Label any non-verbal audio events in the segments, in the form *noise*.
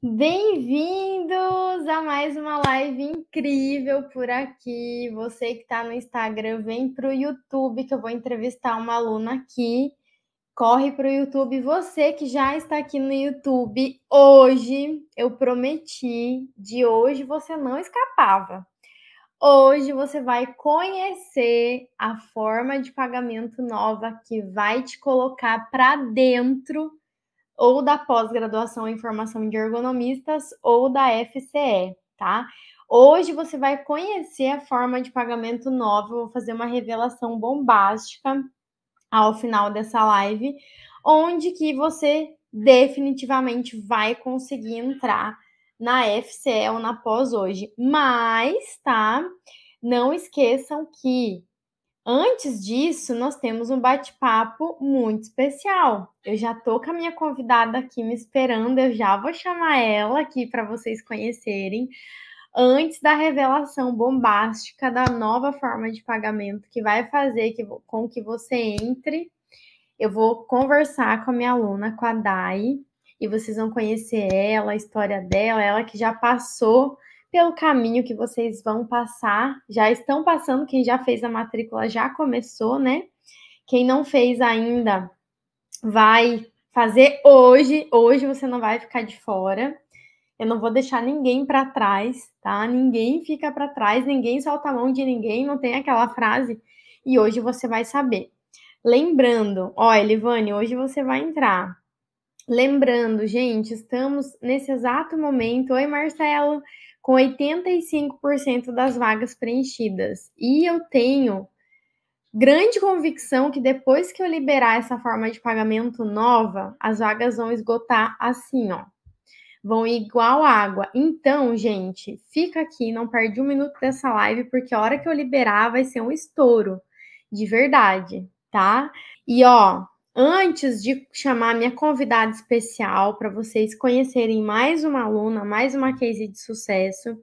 Bem-vindos a mais uma live incrível por aqui. Você que está no Instagram, vem para o YouTube que eu vou entrevistar uma aluna aqui. Corre para o YouTube. Você que já está aqui no YouTube hoje, eu prometi, de hoje você não escapava. Hoje você vai conhecer a forma de pagamento nova que vai te colocar para dentro ou da pós-graduação em formação de ergonomistas ou da FCE, tá? Hoje você vai conhecer a forma de pagamento nova, eu vou fazer uma revelação bombástica ao final dessa live, onde que você definitivamente vai conseguir entrar na FCE ou na pós hoje. Mas, tá? Não esqueçam que Antes disso, nós temos um bate-papo muito especial. Eu já tô com a minha convidada aqui me esperando, eu já vou chamar ela aqui para vocês conhecerem. Antes da revelação bombástica da nova forma de pagamento que vai fazer que, com que você entre, eu vou conversar com a minha aluna, com a Dai, e vocês vão conhecer ela, a história dela, ela que já passou pelo caminho que vocês vão passar, já estão passando, quem já fez a matrícula já começou, né? Quem não fez ainda vai fazer hoje, hoje você não vai ficar de fora. Eu não vou deixar ninguém para trás, tá? Ninguém fica para trás, ninguém solta a mão de ninguém, não tem aquela frase. E hoje você vai saber. Lembrando, olha Elivane, hoje você vai entrar. Lembrando, gente, estamos nesse exato momento. Oi, Marcelo com 85% das vagas preenchidas. E eu tenho grande convicção que depois que eu liberar essa forma de pagamento nova, as vagas vão esgotar assim, ó. Vão igual água. Então, gente, fica aqui, não perde um minuto dessa live, porque a hora que eu liberar vai ser um estouro, de verdade, tá? E ó, antes de chamar minha convidada especial para vocês conhecerem mais uma aluna, mais uma case de sucesso,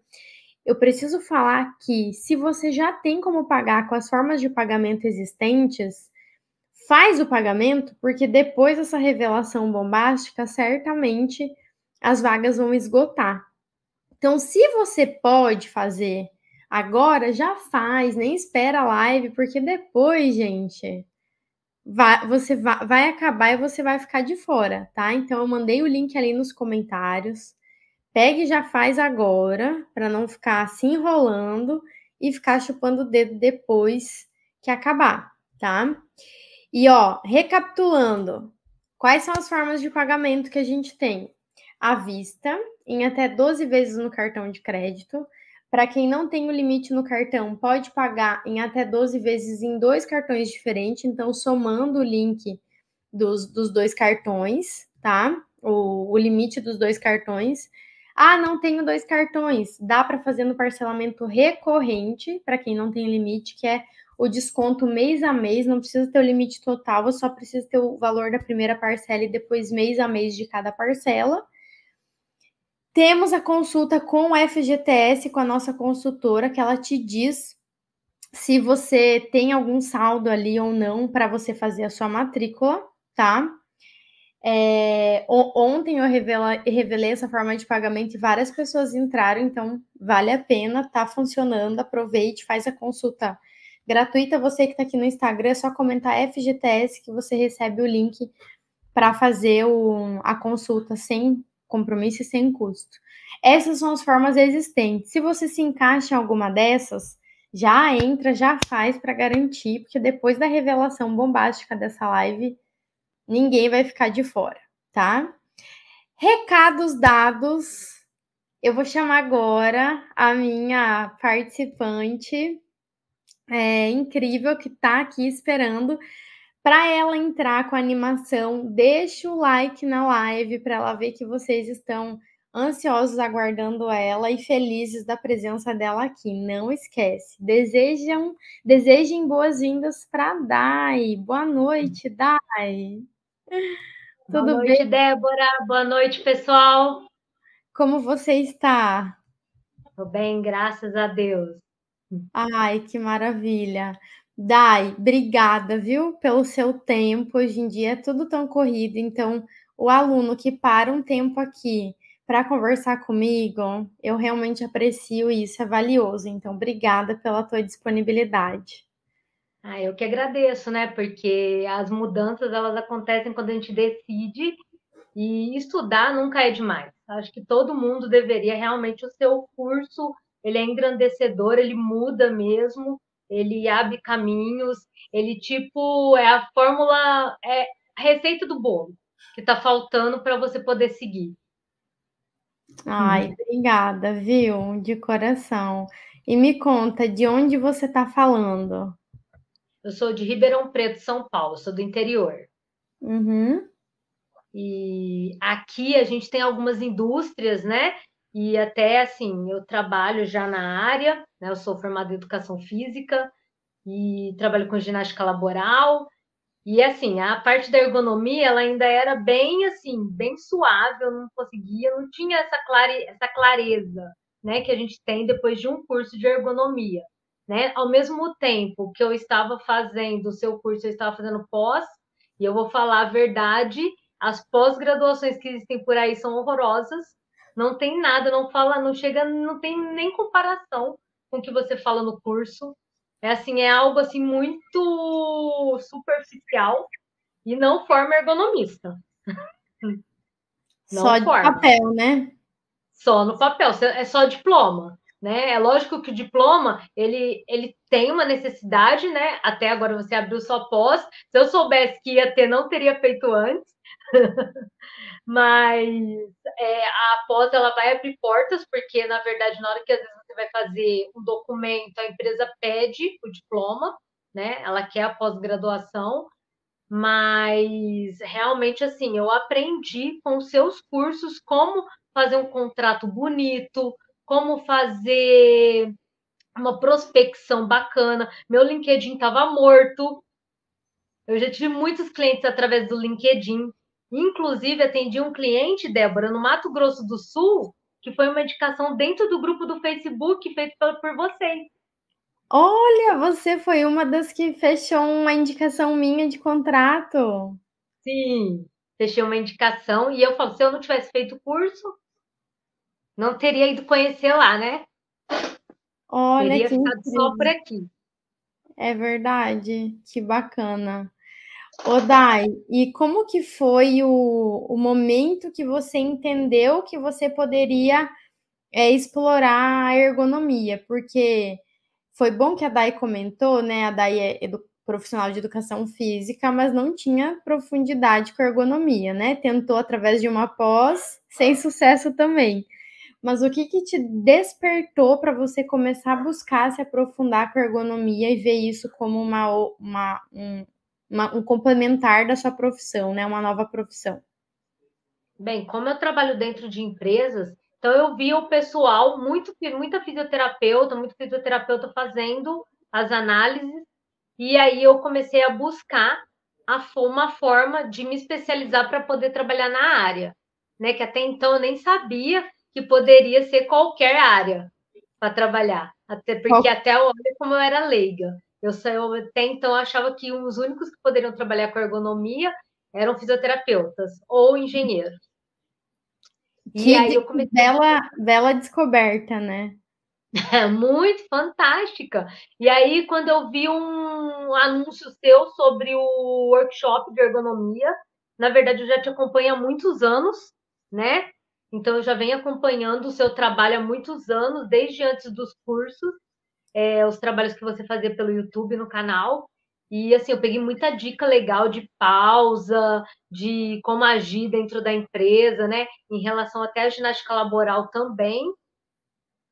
eu preciso falar que se você já tem como pagar com as formas de pagamento existentes, faz o pagamento, porque depois dessa revelação bombástica, certamente as vagas vão esgotar. Então, se você pode fazer agora, já faz, nem espera a live, porque depois, gente, vai, você vai, vai acabar e você vai ficar de fora, tá? Então eu mandei o link ali nos comentários. Pegue e já faz agora, para não ficar se enrolando e ficar chupando o dedo depois que acabar, tá? E ó, recapitulando, quais são as formas de pagamento que a gente tem? À vista, em até 12 vezes no cartão de crédito, para quem não tem o limite no cartão, pode pagar em até 12 vezes em dois cartões diferentes, então somando o link dos, dos dois cartões, tá? O, o limite dos dois cartões. Ah, não tenho dois cartões. Dá para fazer no parcelamento recorrente, para quem não tem limite, que é o desconto mês a mês, não precisa ter o limite total, você só precisa ter o valor da primeira parcela e depois mês a mês de cada parcela. Temos a consulta com o FGTS, com a nossa consultora, que ela te diz se você tem algum saldo ali ou não para você fazer a sua matrícula, tá? É, ontem eu revela, revelei essa forma de pagamento e várias pessoas entraram, então vale a pena, tá funcionando, aproveite, faz a consulta gratuita. Você que está aqui no Instagram, é só comentar FGTS que você recebe o link para fazer o, a consulta sem compromisso e sem custo. Essas são as formas existentes. Se você se encaixa em alguma dessas, já entra, já faz para garantir, porque depois da revelação bombástica dessa live, ninguém vai ficar de fora, tá? Recados dados. Eu vou chamar agora a minha participante é, incrível que está aqui esperando para ela entrar com a animação, deixa o like na live para ela ver que vocês estão ansiosos aguardando ela e felizes da presença dela aqui. Não esquece. Desejam, desejem boas-vindas para Dai. Boa noite, Dai. *laughs* Boa Tudo noite, bem? Débora. Boa noite, pessoal. Como você está? Tô bem, graças a Deus. Ai, que maravilha. Dai, obrigada, viu, pelo seu tempo. Hoje em dia é tudo tão corrido, então o aluno que para um tempo aqui para conversar comigo, eu realmente aprecio isso, é valioso. Então, obrigada pela tua disponibilidade. Ah, eu que agradeço, né? Porque as mudanças elas acontecem quando a gente decide e estudar nunca é demais. Acho que todo mundo deveria realmente o seu curso, ele é engrandecedor, ele muda mesmo ele abre caminhos, ele tipo é a fórmula, é a receita do bolo que tá faltando para você poder seguir. Ai, uhum. obrigada, viu? De coração. E me conta, de onde você tá falando? Eu sou de Ribeirão Preto, São Paulo, sou do interior. Uhum. E aqui a gente tem algumas indústrias, né? E até assim, eu trabalho já na área, né? eu sou formada em educação física e trabalho com ginástica laboral. E assim, a parte da ergonomia, ela ainda era bem assim, bem suave, eu não conseguia, não tinha essa, clare, essa clareza, né, que a gente tem depois de um curso de ergonomia, né? Ao mesmo tempo que eu estava fazendo o seu curso, eu estava fazendo pós, e eu vou falar a verdade, as pós-graduações que existem por aí são horrorosas, não tem nada, não fala, não chega, não tem nem comparação com o que você fala no curso. É assim, é algo assim muito superficial e não forma ergonomista. Não só forma. de papel, né? Só no papel, é só diploma, né? É lógico que o diploma, ele, ele tem uma necessidade, né? Até agora você abriu só pós. Se eu soubesse que ia ter, não teria feito antes, *laughs* Mas é, a pós ela vai abrir portas, porque na verdade, na hora que às vezes você vai fazer um documento, a empresa pede o diploma, né? Ela quer a pós-graduação, mas realmente assim, eu aprendi com seus cursos como fazer um contrato bonito, como fazer uma prospecção bacana. Meu LinkedIn estava morto. Eu já tive muitos clientes através do LinkedIn, Inclusive, atendi um cliente, Débora, no Mato Grosso do Sul, que foi uma indicação dentro do grupo do Facebook feito por vocês. Olha, você foi uma das que fechou uma indicação minha de contrato. Sim, fechei uma indicação e eu falo, se eu não tivesse feito o curso, não teria ido conhecer lá, né? Olha teria que ficado incrível. só por aqui. É verdade, que bacana. Ô Dai, e como que foi o, o momento que você entendeu que você poderia é, explorar a ergonomia? Porque foi bom que a Dai comentou, né? A Dai é profissional de educação física, mas não tinha profundidade com ergonomia, né? Tentou através de uma pós, sem sucesso também. Mas o que que te despertou para você começar a buscar se aprofundar com ergonomia e ver isso como uma, uma um, uma, um complementar da sua profissão, né? Uma nova profissão. Bem, como eu trabalho dentro de empresas, então eu vi o pessoal, muito, muita fisioterapeuta, muito fisioterapeuta fazendo as análises, e aí eu comecei a buscar a, uma forma de me especializar para poder trabalhar na área, né? Que até então eu nem sabia que poderia ser qualquer área para trabalhar, até porque Qual... até olha como eu era leiga. Eu, até então achava que os únicos que poderiam trabalhar com ergonomia eram fisioterapeutas ou engenheiros. Que e aí eu comecei... bela, bela descoberta, né? *laughs* É muito fantástica. E aí, quando eu vi um anúncio seu sobre o workshop de ergonomia, na verdade eu já te acompanho há muitos anos, né? Então eu já venho acompanhando o seu trabalho há muitos anos, desde antes dos cursos é, os trabalhos que você fazia pelo YouTube no canal. E assim, eu peguei muita dica legal de pausa, de como agir dentro da empresa, né? Em relação até à ginástica laboral também.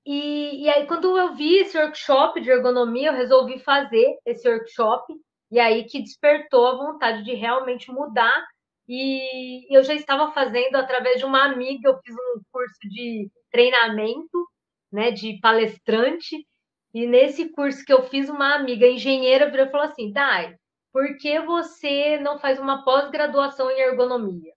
E, e aí, quando eu vi esse workshop de ergonomia, eu resolvi fazer esse workshop, e aí que despertou a vontade de realmente mudar. E eu já estava fazendo através de uma amiga, eu fiz um curso de treinamento, né, de palestrante, e nesse curso que eu fiz, uma amiga engenheira virou e falou assim: Dai, por que você não faz uma pós-graduação em ergonomia?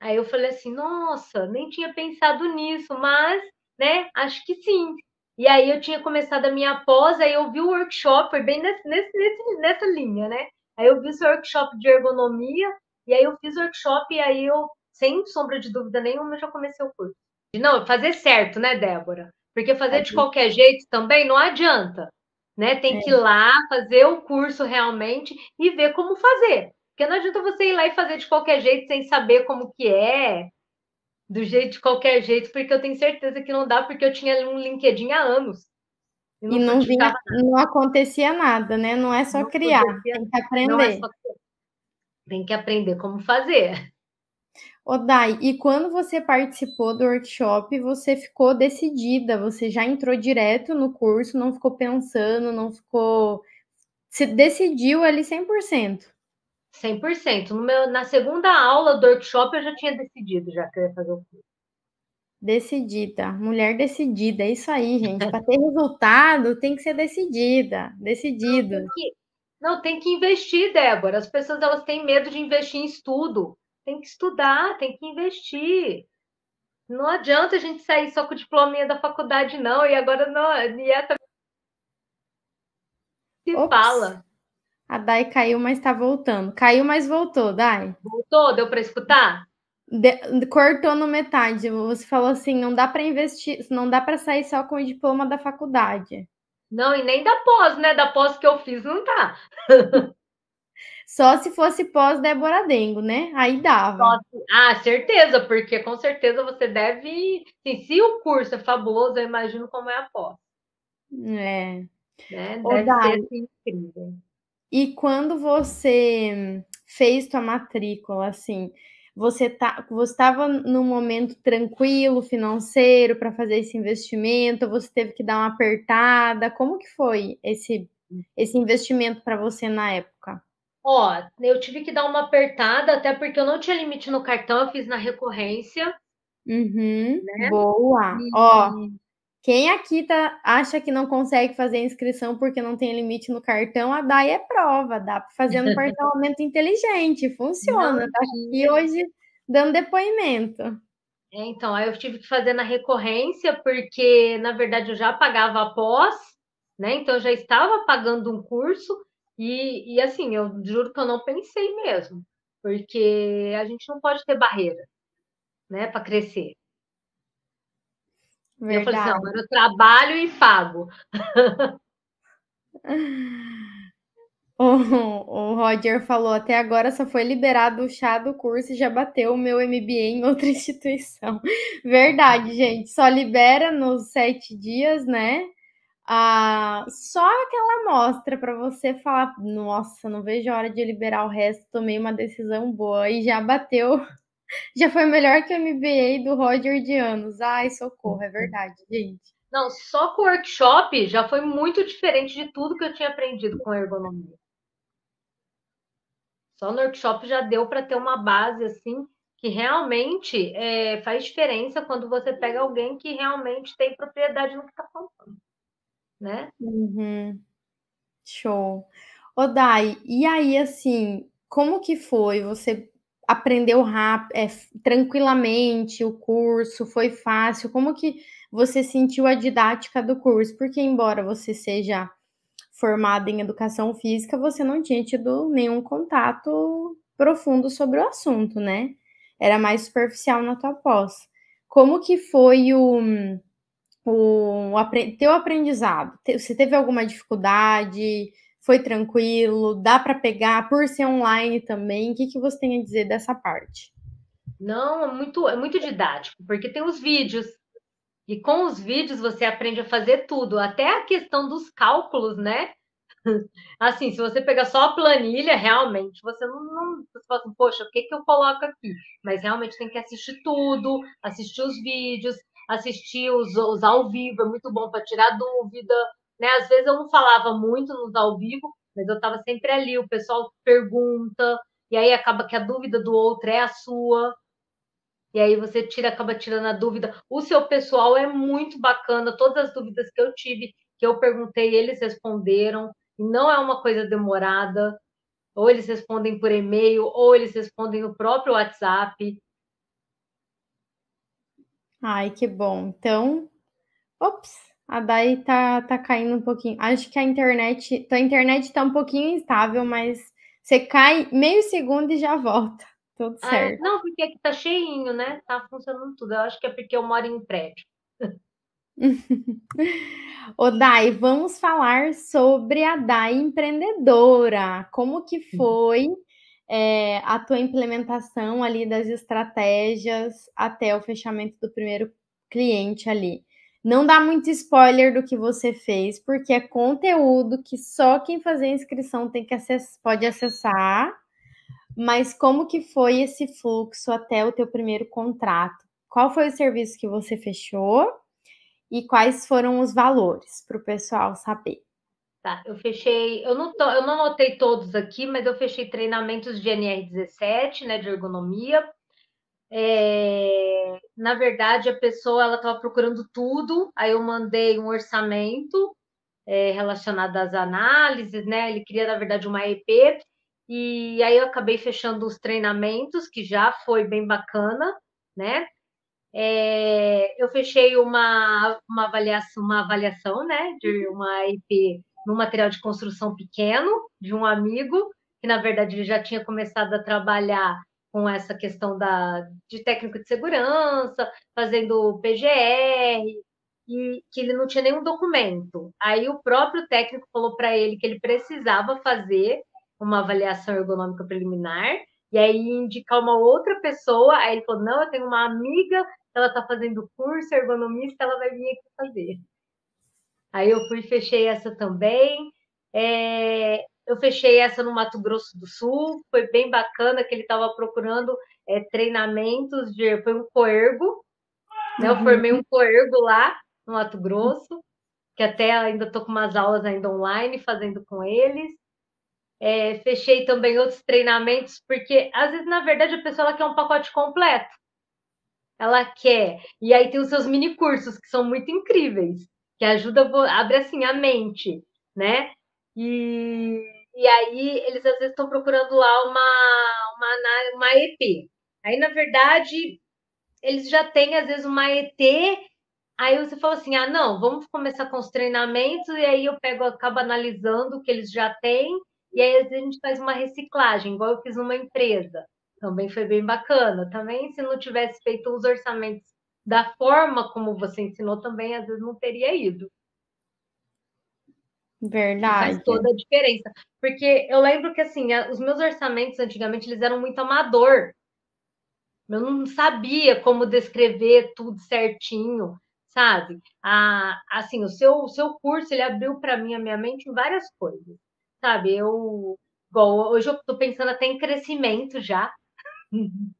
Aí eu falei assim: nossa, nem tinha pensado nisso, mas, né, acho que sim. E aí eu tinha começado a minha pós, aí eu vi o workshop, foi bem nesse, nesse, nessa linha, né? Aí eu vi esse workshop de ergonomia, e aí eu fiz o workshop, e aí eu, sem sombra de dúvida nenhuma, já comecei o curso. Não, fazer certo, né, Débora? Porque fazer de qualquer jeito também não adianta, né? Tem é. que ir é. lá fazer o curso realmente e ver como fazer. Porque não adianta você ir lá e fazer de qualquer jeito sem saber como que é, do jeito de qualquer jeito, porque eu tenho certeza que não dá, porque eu tinha um LinkedIn há anos. E não, e não, vinha, não acontecia nada, né? Não é só não criar, tem que é aprender. É só... Tem que aprender como fazer. Ô Dai, e quando você participou do workshop, você ficou decidida, você já entrou direto no curso, não ficou pensando, não ficou. Se decidiu ali 100%. 100%. No meu, na segunda aula do workshop, eu já tinha decidido já que eu ia fazer o curso. Decidida, mulher decidida, é isso aí, gente. Para ter resultado, tem que ser decidida, decidido. Não tem, que, não, tem que investir, Débora. As pessoas elas têm medo de investir em estudo tem que estudar, tem que investir. Não adianta a gente sair só com o diploma da faculdade, não, e agora não. E essa. Se Ops. fala. A Dai caiu, mas está voltando. Caiu, mas voltou, Dai. Voltou? Deu para escutar? De... cortou no metade. Você falou assim, não dá para investir, não dá para sair só com o diploma da faculdade. Não, e nem da pós, né? Da pós que eu fiz não dá. *laughs* Só se fosse pós-Débora Dengo, né? Aí dava. Ah, certeza, porque com certeza você deve. Sim, se o curso é fabuloso, eu imagino como é a pós. É. Né? Deve ser assim, incrível. E quando você fez sua matrícula, assim, você tá, estava num momento tranquilo financeiro para fazer esse investimento, você teve que dar uma apertada, como que foi esse, esse investimento para você na época? Ó, eu tive que dar uma apertada, até porque eu não tinha limite no cartão, eu fiz na recorrência. Uhum, né? Boa. E... Ó, uhum. quem aqui tá, acha que não consegue fazer inscrição porque não tem limite no cartão, a DAI é prova, dá para fazer um parcelamento *laughs* inteligente, funciona. Tá? Não, tá aqui hoje dando depoimento. É, então, aí eu tive que fazer na recorrência, porque, na verdade, eu já pagava após, né? Então, eu já estava pagando um curso, e, e assim, eu juro que eu não pensei mesmo, porque a gente não pode ter barreira, né, para crescer. Verdade. Eu falei assim, agora eu trabalho e pago. *laughs* o, o Roger falou, até agora só foi liberado o chá do curso e já bateu o meu MBA em outra *laughs* instituição. Verdade, gente, só libera nos sete dias, né? Ah, só aquela amostra para você falar, nossa, não vejo a hora de liberar o resto, tomei uma decisão boa e já bateu, *laughs* já foi melhor que o MBA do Roger de anos. Ai, socorro, é verdade, gente. Não, só com o workshop já foi muito diferente de tudo que eu tinha aprendido com ergonomia. Só no workshop já deu para ter uma base assim que realmente é, faz diferença quando você pega alguém que realmente tem propriedade no que está falando né? Uhum. Show. Odai, e aí, assim, como que foi? Você aprendeu rápido, é, tranquilamente o curso? Foi fácil? Como que você sentiu a didática do curso? Porque, embora você seja formada em educação física, você não tinha tido nenhum contato profundo sobre o assunto, né? Era mais superficial na tua pós. Como que foi o o teu aprendizado? Você teve alguma dificuldade? Foi tranquilo? Dá para pegar por ser online também? O que, que você tem a dizer dessa parte? Não, é muito, é muito didático, porque tem os vídeos. E com os vídeos você aprende a fazer tudo, até a questão dos cálculos, né? *laughs* Assim, se você pegar só a planilha, realmente, você não, não você fala assim, poxa, o que, que eu coloco aqui? Mas realmente tem que assistir tudo, assistir os vídeos, assistir os, os ao vivo, é muito bom para tirar dúvida. Né? Às vezes eu não falava muito nos ao vivo, mas eu estava sempre ali, o pessoal pergunta, e aí acaba que a dúvida do outro é a sua. E aí você tira, acaba tirando a dúvida. O seu pessoal é muito bacana, todas as dúvidas que eu tive, que eu perguntei, eles responderam, e não é uma coisa demorada. Ou eles respondem por e-mail, ou eles respondem no próprio WhatsApp. Ai, que bom. Então, ops, a Dai tá, tá caindo um pouquinho. Acho que a internet, então, a internet tá um pouquinho instável, mas você cai meio segundo e já volta. Tudo ah, certo. não, porque aqui tá cheinho, né? Tá funcionando tudo. Eu acho que é porque eu moro em prédio. *laughs* Ô Dai, vamos falar sobre a Dai empreendedora. Como que uhum. foi? é, a tua implementação ali das estratégias até o fechamento do primeiro cliente ali. Não dá muito spoiler do que você fez, porque é conteúdo que só quem fazer a inscrição tem que acess pode acessar. Mas como que foi esse fluxo até o teu primeiro contrato? Qual foi o serviço que você fechou e quais foram os valores para o pessoal saber? Tá, eu fechei, eu não, eu não anotei todos aqui, mas eu fechei treinamentos de NR17, né, de ergonomia. É, na verdade, a pessoa ela estava procurando tudo, aí eu mandei um orçamento é, relacionado às análises, né? Ele queria, na verdade, uma EP, e aí eu acabei fechando os treinamentos, que já foi bem bacana, né? É, eu fechei uma, uma avaliação, uma avaliação, né, de uhum. uma IP no material de construção pequeno de um amigo, que na verdade ele já tinha começado a trabalhar com essa questão da, de técnico de segurança, fazendo PGR, e que ele não tinha nenhum documento. Aí o próprio técnico falou para ele que ele precisava fazer uma avaliação ergonômica preliminar e aí indicar uma outra pessoa. Aí ele falou: "Não, eu tenho uma amiga, ela está fazendo curso ergonomista, ela vai vir aqui fazer". Aí eu fui fechei essa também. É, eu fechei essa no Mato Grosso do Sul, foi bem bacana que ele estava procurando é, treinamentos de. Foi um coergo, né? Eu uhum. formei um coergo lá no Mato Grosso, que até ainda estou com umas aulas ainda online fazendo com eles. É, fechei também outros treinamentos, porque às vezes, na verdade, a pessoa quer um pacote completo. Ela quer. E aí tem os seus mini cursos, que são muito incríveis que ajuda, abre assim a mente, né? E, e aí eles às vezes estão procurando lá uma, uma, uma EP. Aí, na verdade, eles já têm às vezes uma ET, aí você fala assim: ah, não, vamos começar com os treinamentos, e aí eu pego, acabo analisando o que eles já têm, e aí a gente faz uma reciclagem, igual eu fiz numa empresa. Também foi bem bacana. Também, se não tivesse feito os orçamentos da forma como você ensinou também, às vezes não teria ido. Verdade. Faz toda a diferença. Porque eu lembro que, assim, os meus orçamentos antigamente, eles eram muito amador. Eu não sabia como descrever tudo certinho, sabe? a assim, o seu, o seu curso, ele abriu para mim a minha mente em várias coisas, sabe? Eu, bom, hoje eu estou pensando até em crescimento já. *laughs*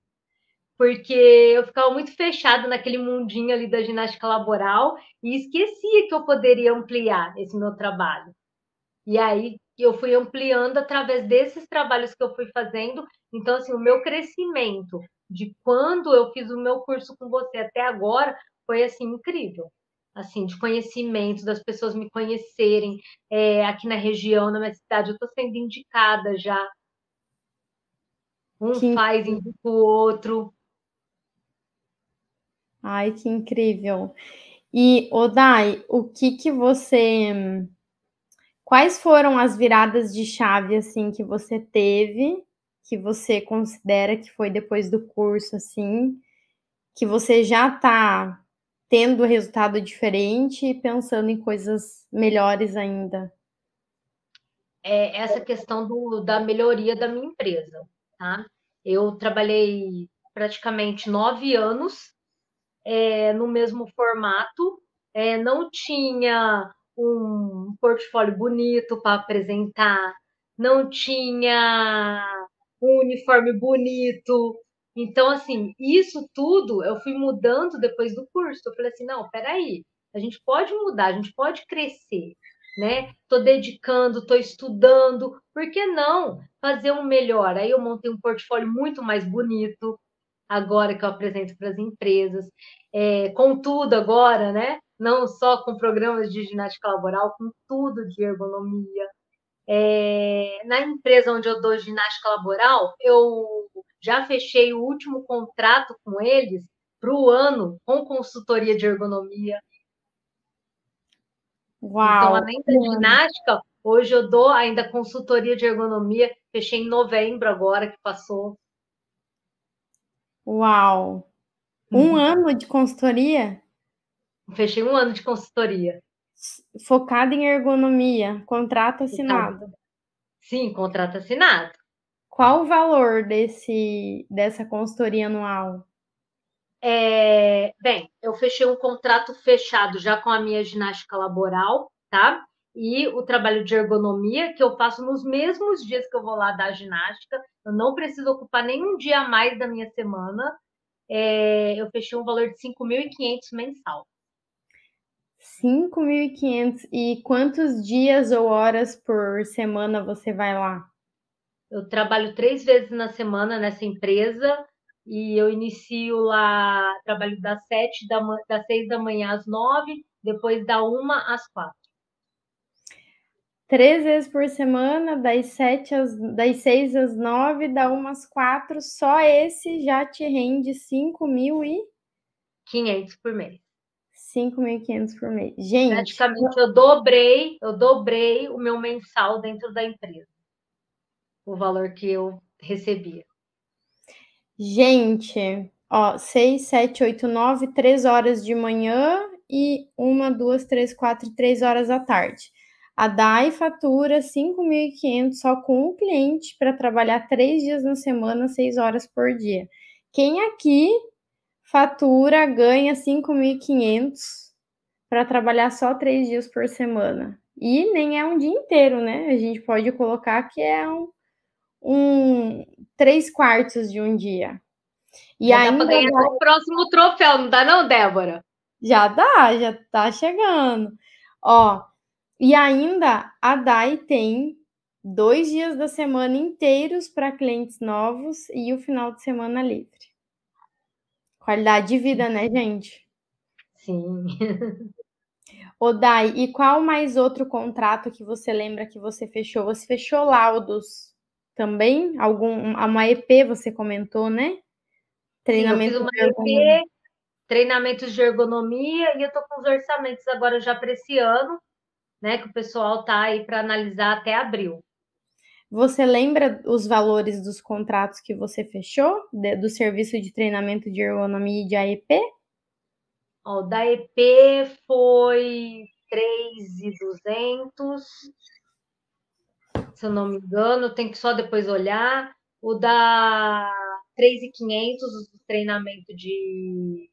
porque eu ficava muito fechada naquele mundinho ali da ginástica laboral e esquecia que eu poderia ampliar esse meu trabalho. E aí eu fui ampliando através desses trabalhos que eu fui fazendo. Então, assim, o meu crescimento de quando eu fiz o meu curso com você até agora foi, assim, incrível. Assim, de conhecimento, das pessoas me conhecerem é, aqui na região, na minha cidade. Eu estou sendo indicada já. Um faz, indica o outro. Ai, que incrível. E, Odai, o que que você... Quais foram as viradas de chave, assim, que você teve, que você considera que foi depois do curso, assim, que você já está tendo resultado diferente e pensando em coisas melhores ainda? É essa questão do, da melhoria da minha empresa, tá? Eu trabalhei praticamente nove anos é, no mesmo formato, é, não tinha um portfólio bonito para apresentar, não tinha um uniforme bonito. Então, assim, isso tudo eu fui mudando depois do curso. Eu falei assim, não, peraí, a gente pode mudar, a gente pode crescer, né? Tô dedicando, tô estudando, por que não fazer um melhor? Aí eu montei um portfólio muito mais bonito, agora que eu apresento para as empresas. É, com tudo agora, né? Não só com programas de ginástica laboral, com tudo de ergonomia. É, na empresa onde eu dou ginástica laboral, eu já fechei o último contrato com eles para o ano com consultoria de ergonomia. Então, Uau! Então, além da ginástica, hoje eu dou ainda consultoria de ergonomia, fechei em novembro agora que passou. Uau! Um hum. ano de consultoria? Fechei um ano de consultoria. Focada em ergonomia, contrato então, assinado. sim, contrato assinado. Qual o valor desse, dessa consultoria anual? É, bem, eu fechei um contrato fechado já com a minha ginástica laboral, tá? e o trabalho de ergonomia que eu faço nos mesmos dias que eu vou lá dar ginástica. Eu não preciso ocupar nenhum dia a mais da minha semana. É, eu fechei um valor de 5.500 mensal. 5.500 e quantos dias ou horas por semana você vai lá? Eu trabalho três vezes na semana nessa empresa e eu inicio lá trabalho das sete da das seis da manhã às nove, depois da uma às quatro três vezes por semana, das, sete às, das seis às nove, dá umas quatro, só esse já te rende cinco mil e... quinhentos por mês. 5.500 por mês. Gente... Praticamente eu dobrei, eu dobrei o meu mensal dentro da empresa. O valor que eu recebia. Gente, ó, 6, 7, 8, 9, 3 horas de manhã e uma, duas, três, quatro, três horas à tarde. A DAI fatura 5.500 só com um cliente para trabalhar três dias na semana, seis horas por dia. Quem aqui fatura, ganha 5.500 para trabalhar só três dias por semana? E nem é um dia inteiro, né? A gente pode colocar que é um, um três quartos de um dia. E aí ainda dá para ganhar o próximo troféu, não dá não, Débora? Já dá, já tá chegando. Ó, e ainda a DAI tem dois dias da semana inteiros para clientes novos e o final de semana livre. Qualidade de vida, né, gente? Sim. *laughs* Ô, Dai, e qual mais outro contrato que você lembra que você fechou? Você fechou laudos também? Algum, uma EP você comentou, né? Treinamento Sim, eu fiz uma EP, treinamentos de ergonomia e eu tô com os orçamentos agora já para esse ano né, que o pessoal tá aí para analisar até abril. Você lembra os valores dos contratos que você fechou de, do serviço de treinamento de ergonomia e de AEP? o da EP foi 3,200, se eu não me engano, tem que só depois olhar. O da 3,500, o treinamento de,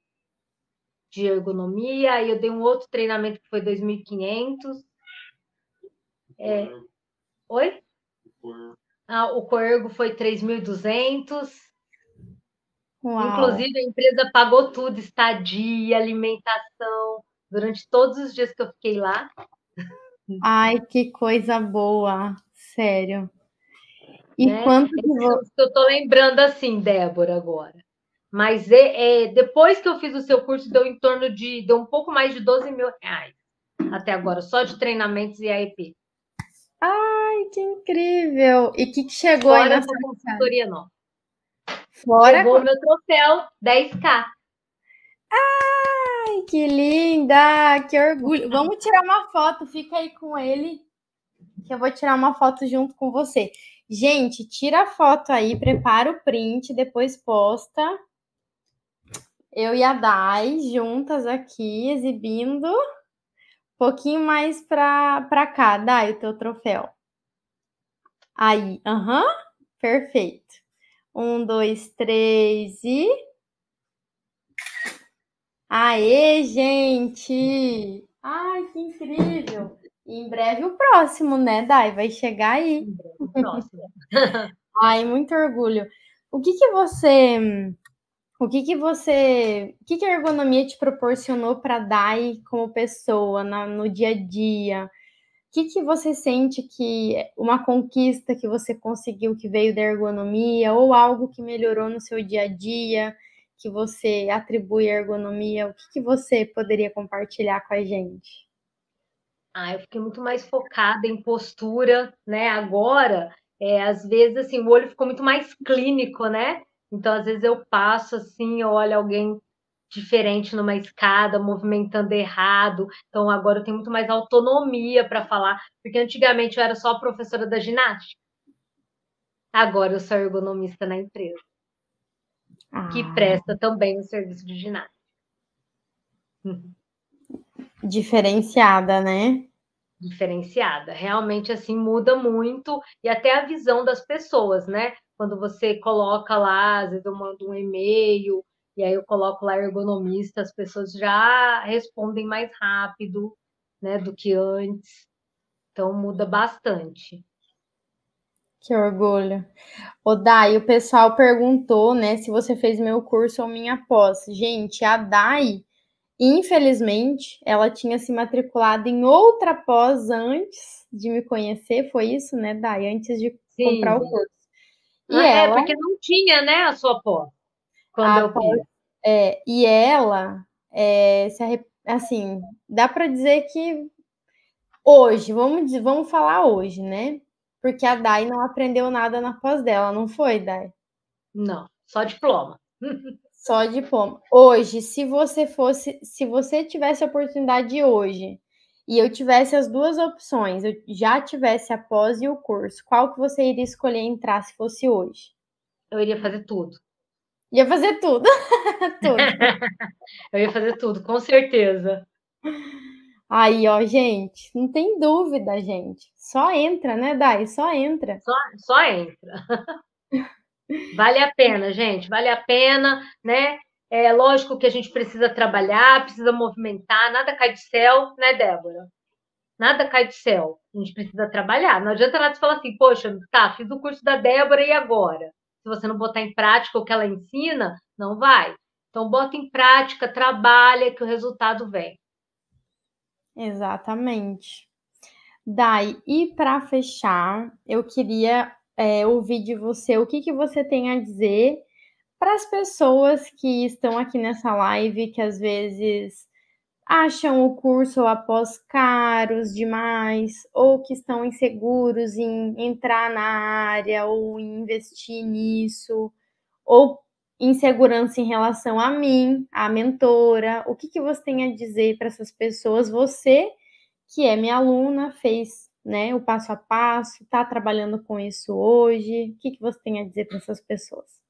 de ergonomia, e eu dei um outro treinamento que foi 2,500. É... Oi? O ah, o Coergo foi 3.200. Inclusive, a empresa pagou tudo, estadia, alimentação, durante todos os dias que eu fiquei lá. Ai, que coisa boa, sério. E né? quanto é que eu estou lembrando assim, Débora, agora. Mas é, é, depois que eu fiz o seu curso, deu em torno de. deu um pouco mais de 12 mil reais até agora, só de treinamentos e AEP. Ai, que incrível! E o que, que, chegou Fora aí na sua consultoria, não. Fora chegou meu troféu 10K. Ai, que linda! Que orgulho! Vamos tirar uma foto, fica aí com ele, que eu vou tirar uma foto junto com você. Gente, tira a foto aí, prepara o print, depois posta. Eu e a Dai juntas aqui, exibindo pouquinho mais pra, pra cá, dai o teu troféu. Aí, aham, uhum, perfeito. Um, dois, três e. Aê, gente! Ai, que incrível! em breve o próximo, né, Dai? Vai chegar aí. Em breve, *laughs* Ai, muito orgulho. O que que você hum, o que que você, o que que a ergonomia te proporcionou para Dai como pessoa na, no dia a dia? O que que você sente que uma conquista que você conseguiu que veio da ergonomia ou algo que melhorou no seu dia a dia que você atribui à ergonomia? O que que você poderia compartilhar com a gente? Ah, eu fiquei muito mais focada em postura, né? Agora, é, às vezes assim o olho ficou muito mais clínico, né? Então, às vezes eu passo assim, eu olho alguém diferente numa escada, movimentando errado. Então, agora eu tenho muito mais autonomia para falar, porque antigamente eu era só professora da ginástica. Agora eu sou ergonomista na empresa, ah. que presta também o serviço de ginástica. Diferenciada, né? Diferenciada. Realmente, assim, muda muito e até a visão das pessoas, né? quando você coloca lá, às vezes eu mando um e-mail, e aí eu coloco lá ergonomista, as pessoas já respondem mais rápido né, do que antes. Então muda uhum. bastante. Que orgulho. O Dai, o pessoal perguntou, né, se você fez meu curso ou minha pós. Gente, a Dai, infelizmente, ela tinha se matriculado em outra pós antes de me conhecer, foi isso, né, Dai? Antes de Sim, comprar o curso. E ah, é, ela... porque não tinha, né, a sua pô Quando a ah, eu pós, é, e ela, é, se assim, dá para dizer que hoje, vamos, vamos falar hoje, né? Porque a Dai não aprendeu nada na pós dela, não foi, Dai? Não, só diploma. *laughs* Só diploma. Hoje, se você fosse, se você tivesse a oportunidade hoje e eu tivesse as duas opções, eu já tivesse a pós e o curso, qual que você iria escolher entrar se fosse hoje? Eu iria fazer tudo. Ia fazer tudo. *laughs* tudo. *laughs* eu ia fazer tudo, com certeza. Aí, ó, gente, não tem dúvida, gente. Só entra, né, Dai? Só entra. Só, só entra. *laughs* vale a pena, gente, vale a pena, né? É lógico que a gente precisa trabalhar, precisa movimentar, nada cai do céu, né, Débora? Nada cai do céu. A gente precisa trabalhar. Não adianta nada falar assim, poxa, tá, fiz o curso da Débora e agora? Se você não botar em prática o que ela ensina, não vai. Então, bota em prática, trabalha, que o resultado vem. Exatamente. Dai, e para fechar, eu queria é, ouvir de você o que, que você tem a dizer para as pessoas que estão aqui nessa live, que às vezes acham o curso ou a pós caros demais, ou que estão inseguros em entrar na área ou investir nisso, ou insegurança em relação a mim, a mentora, o que, que você tem a dizer para essas pessoas? Você que é minha aluna, fez né, o passo a passo, está trabalhando com isso hoje, o que, que você tem a dizer para essas pessoas?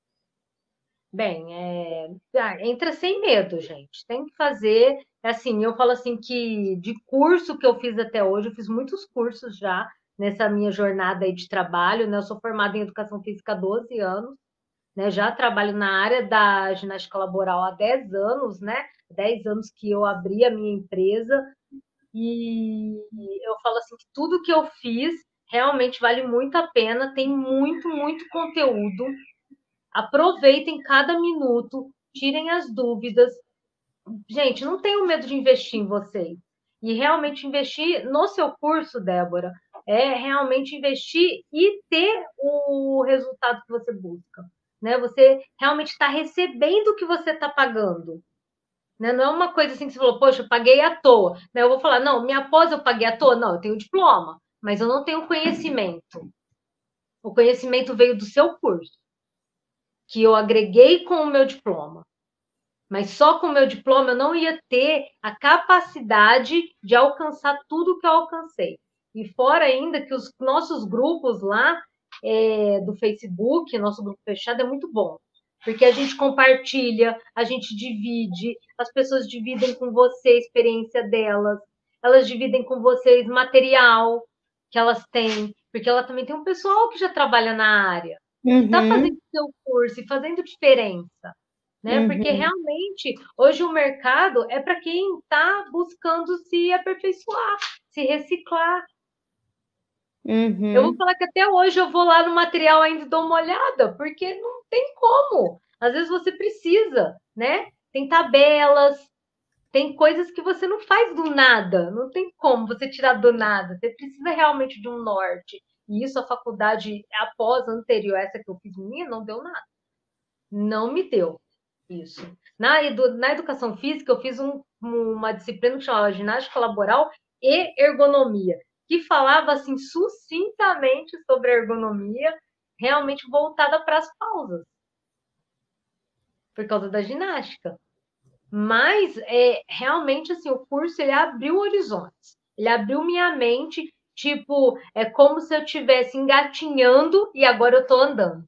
Bem, é... ah, entra sem medo, gente. Tem que fazer. É assim, eu falo assim que de curso que eu fiz até hoje, eu fiz muitos cursos já nessa minha jornada aí de trabalho, né? Eu sou formada em educação física há 12 anos, né? Já trabalho na área da ginástica laboral há 10 anos, né? 10 anos que eu abri a minha empresa. E eu falo assim que tudo que eu fiz realmente vale muito a pena, tem muito, muito conteúdo Aproveitem cada minuto, tirem as dúvidas. Gente, não tenham medo de investir em vocês. E realmente investir no seu curso, Débora, é realmente investir e ter o resultado que você busca. Né? Você realmente está recebendo o que você está pagando. Né? Não é uma coisa assim que você falou, poxa, eu paguei à toa. Né? Eu vou falar, não, minha pós eu paguei à toa. Não, eu tenho diploma, mas eu não tenho conhecimento. O conhecimento veio do seu curso que eu agreguei com o meu diploma. Mas só com o meu diploma eu não ia ter a capacidade de alcançar tudo que eu alcancei. E fora ainda que os nossos grupos lá é, do Facebook, nosso grupo fechado, é muito bom. Porque a gente compartilha, a gente divide, as pessoas dividem com você a experiência delas, elas dividem com vocês material que elas têm, porque ela também tem um pessoal que já trabalha na área. Está uhum. fazendo seu curso e fazendo diferença. Né? Uhum. Porque realmente hoje o mercado é para quem está buscando se aperfeiçoar, se reciclar. Uhum. Eu vou uhum. falar que até hoje eu vou lá no material ainda dou uma olhada, porque não tem como. Às vezes você precisa, né? Tem tabelas, tem coisas que você não faz do nada, não tem como você tirar do nada. Você precisa realmente de um norte. E isso a faculdade, após, anterior, essa que eu fiz minha, não deu nada. Não me deu isso. Na, edu, na educação física, eu fiz um, uma disciplina que chamava ginástica laboral e ergonomia, que falava assim sucintamente sobre ergonomia, realmente voltada para as pausas, por causa da ginástica. Mas é, realmente assim, o curso ele abriu horizontes, ele abriu minha mente Tipo, é como se eu estivesse engatinhando e agora eu estou andando.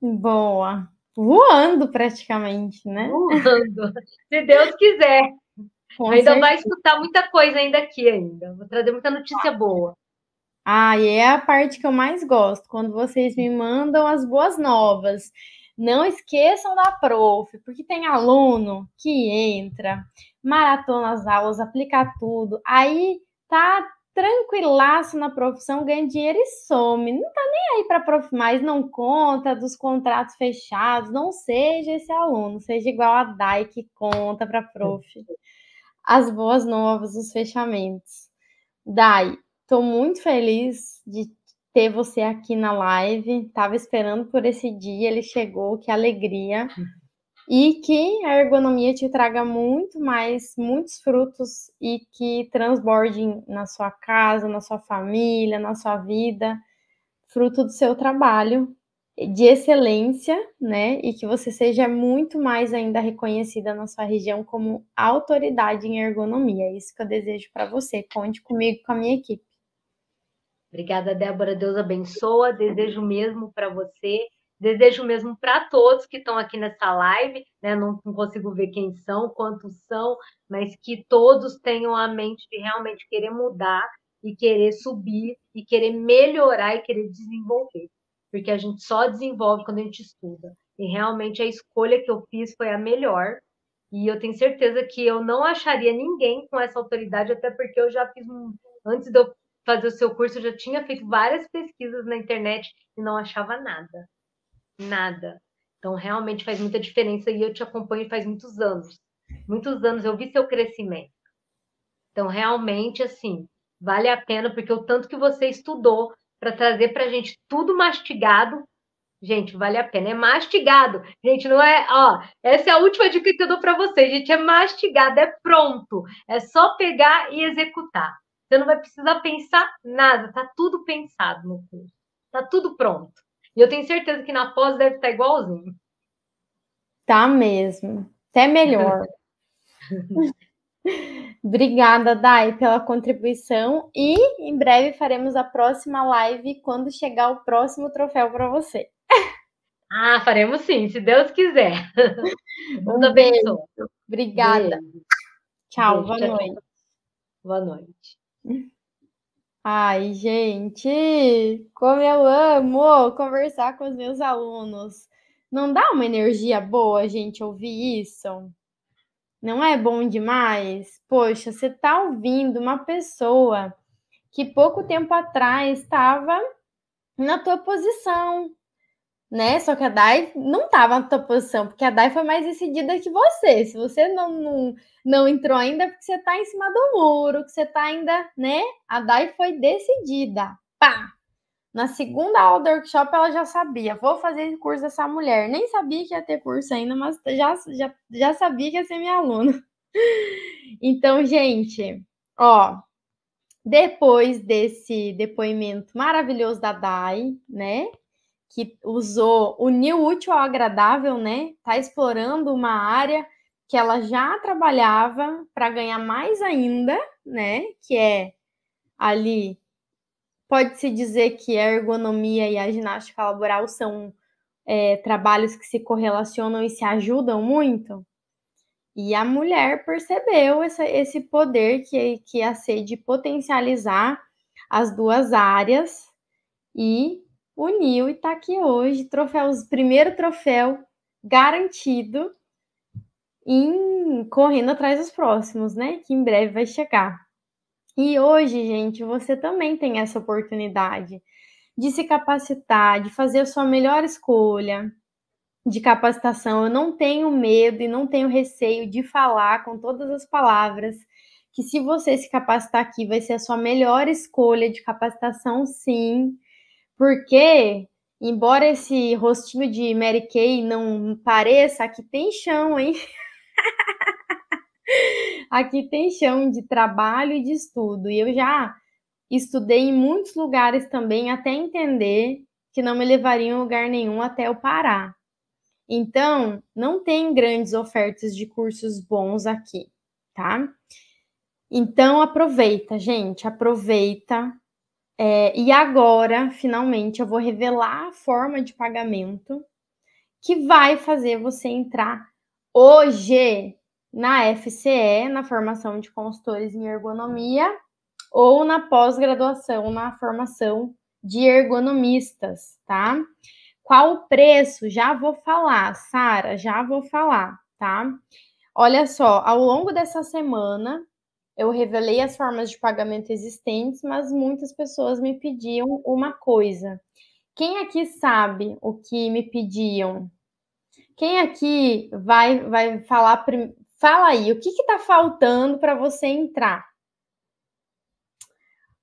Boa. Voando praticamente, né? Voando. *laughs* Se Deus quiser. Com ainda certeza. vai escutar muita coisa ainda aqui ainda. Vou trazer muita notícia boa. Ah, e é a parte que eu mais gosto, quando vocês me mandam as boas novas. Não esqueçam da prof, porque tem aluno que entra, maratona as aulas, aplica tudo. Aí tá tranquilaço na profissão, ganha dinheiro e some. Não tá nem aí para prof mais, não conta dos contratos fechados, não seja esse aluno, seja igual a Dai que conta para prof. As boas novas, os fechamentos. Dai, tô muito feliz de ter você aqui na live. Tava esperando por esse dia, ele chegou, que alegria. *laughs* e que a ergonomia te traga muito mais, muitos frutos e que transborde na sua casa, na sua família, na sua vida, fruto do seu trabalho de excelência, né? E que você seja muito mais ainda reconhecida na sua região como autoridade em ergonomia. É isso que eu desejo para você. Conte comigo, com a minha equipe. Obrigada, Débora. Deus abençoa. Desejo mesmo para você Desejo mesmo para todos que estão aqui nessa live, né? Não, não, consigo ver quem são, quantos são, mas que todos tenham a mente de realmente querer mudar e querer subir e querer melhorar e querer desenvolver, porque a gente só desenvolve quando a gente estuda. E realmente a escolha que eu fiz foi a melhor. E eu tenho certeza que eu não acharia ninguém com essa autoridade, até porque eu já fiz um, antes de eu fazer o seu curso, eu já tinha feito várias pesquisas na internet e não achava nada. Nada. Então, realmente faz muita diferença e eu te acompanho faz muitos anos. Muitos anos eu vi seu crescimento. Então, realmente, assim, vale a pena, porque o tanto que você estudou para trazer para a gente tudo mastigado, gente, vale a pena. É mastigado. Gente, não é. Ó, essa é a última dica que eu dou para vocês, gente. É mastigado, é pronto. É só pegar e executar. Você não vai precisar pensar nada, tá tudo pensado no curso. Tá tudo pronto. E eu tenho certeza que na pós deve estar tá igualzinho. Tá mesmo. Até melhor. *laughs* Obrigada, Dai, pela contribuição. E em breve faremos a próxima live quando chegar o próximo troféu para você. Ah, faremos sim, se Deus quiser. *laughs* Um abençoe. Obrigada. Beijo. Tchau, beijo, boa tchau, noite. Tchau. Boa noite. *laughs* Ai, gente, como eu amo conversar com os meus alunos. Não dá uma energia boa, gente, ouvir isso? Não é bom demais? Poxa, você tá ouvindo uma pessoa que pouco tempo atrás estava na tua posição, né? Só que a Dai não estava na tua posição, porque a Dai foi mais decidida que você. Se você não, não, não entrou ainda, é porque você está em cima do muro, que você está ainda, né? A Dai foi decidida. Pá! Na segunda aula do workshop, ela já sabia, vou fazer curso dessa mulher. Nem sabia que ia ter curso ainda, mas já, já, já sabia que ia ser minha aluna. *laughs* Então, gente, ó, depois desse depoimento maravilhoso da Dai, né? que usou, uniu útil ao agradável, né? Tá explorando uma área que ela já trabalhava para ganhar mais ainda, né? Que é ali pode-se dizer que a ergonomia e a ginástica laboral são é, trabalhos que se correlacionam e se ajudam muito. E a mulher percebeu essa, esse poder que, que ia ser de potencializar as duas áreas e uniu e está aqui hoje. Troféu, primeiro troféu garantido em correndo atrás dos próximos, né? Que em breve vai chegar. E hoje, gente, você também tem essa oportunidade de se capacitar, de fazer a sua melhor escolha de capacitação. Eu não tenho medo e não tenho receio de falar com todas as palavras que se você se capacitar aqui vai ser a sua melhor escolha de capacitação, sim. Porque, embora esse rostinho de Mary Kay não pareça, aqui tem chão, hein? *laughs* aqui tem chão de trabalho e de estudo. E eu já estudei em muitos lugares também até entender que não me levaria a lugar nenhum até eu parar. Então, não tem grandes ofertas de cursos bons aqui, tá? Então, aproveita, gente, aproveita é, e agora, finalmente, eu vou revelar a forma de pagamento que vai fazer você entrar hoje na FCE, na formação de consultores em ergonomia, ou na pós-graduação, na formação de ergonomistas, tá? Qual o preço? Já vou falar, Sara, já vou falar, tá? Olha só, ao longo dessa semana eu revelei as formas de pagamento existentes, mas muitas pessoas me pediam uma coisa. Quem aqui sabe o que me pediam? Quem aqui vai, vai falar? Fala aí, o que está faltando para você entrar?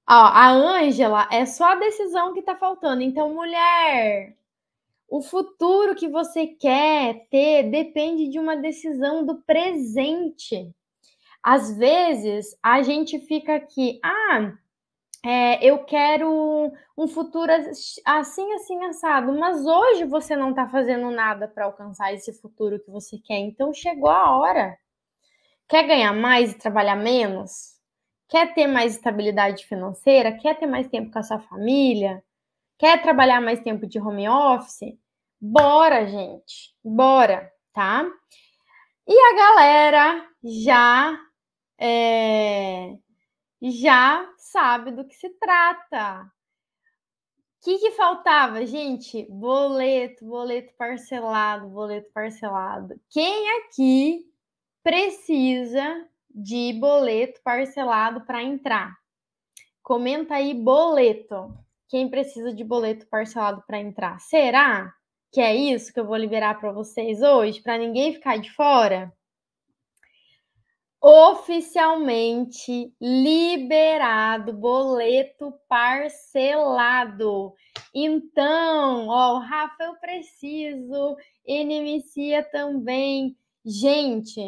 Ó, a Ângela, é só a decisão que está faltando. Então, mulher, o futuro que você quer ter depende de uma decisão do presente. Às vezes a gente fica aqui, ah, é, eu quero um futuro assim, assim, assado, mas hoje você não está fazendo nada para alcançar esse futuro que você quer, então chegou a hora. Quer ganhar mais e trabalhar menos? Quer ter mais estabilidade financeira? Quer ter mais tempo com a sua família? Quer trabalhar mais tempo de home office? Bora, gente, bora, tá? E a galera já é, já sabe do que se trata. O que, que faltava, gente? Boleto, boleto parcelado, boleto parcelado. Quem aqui precisa de boleto parcelado para entrar? Comenta aí boleto. Quem precisa de boleto parcelado para entrar? Será que é isso que eu vou liberar para vocês hoje, para ninguém ficar de fora? oficialmente liberado boleto parcelado. Então, ó, o Rafa, eu preciso, inicia também. Gente,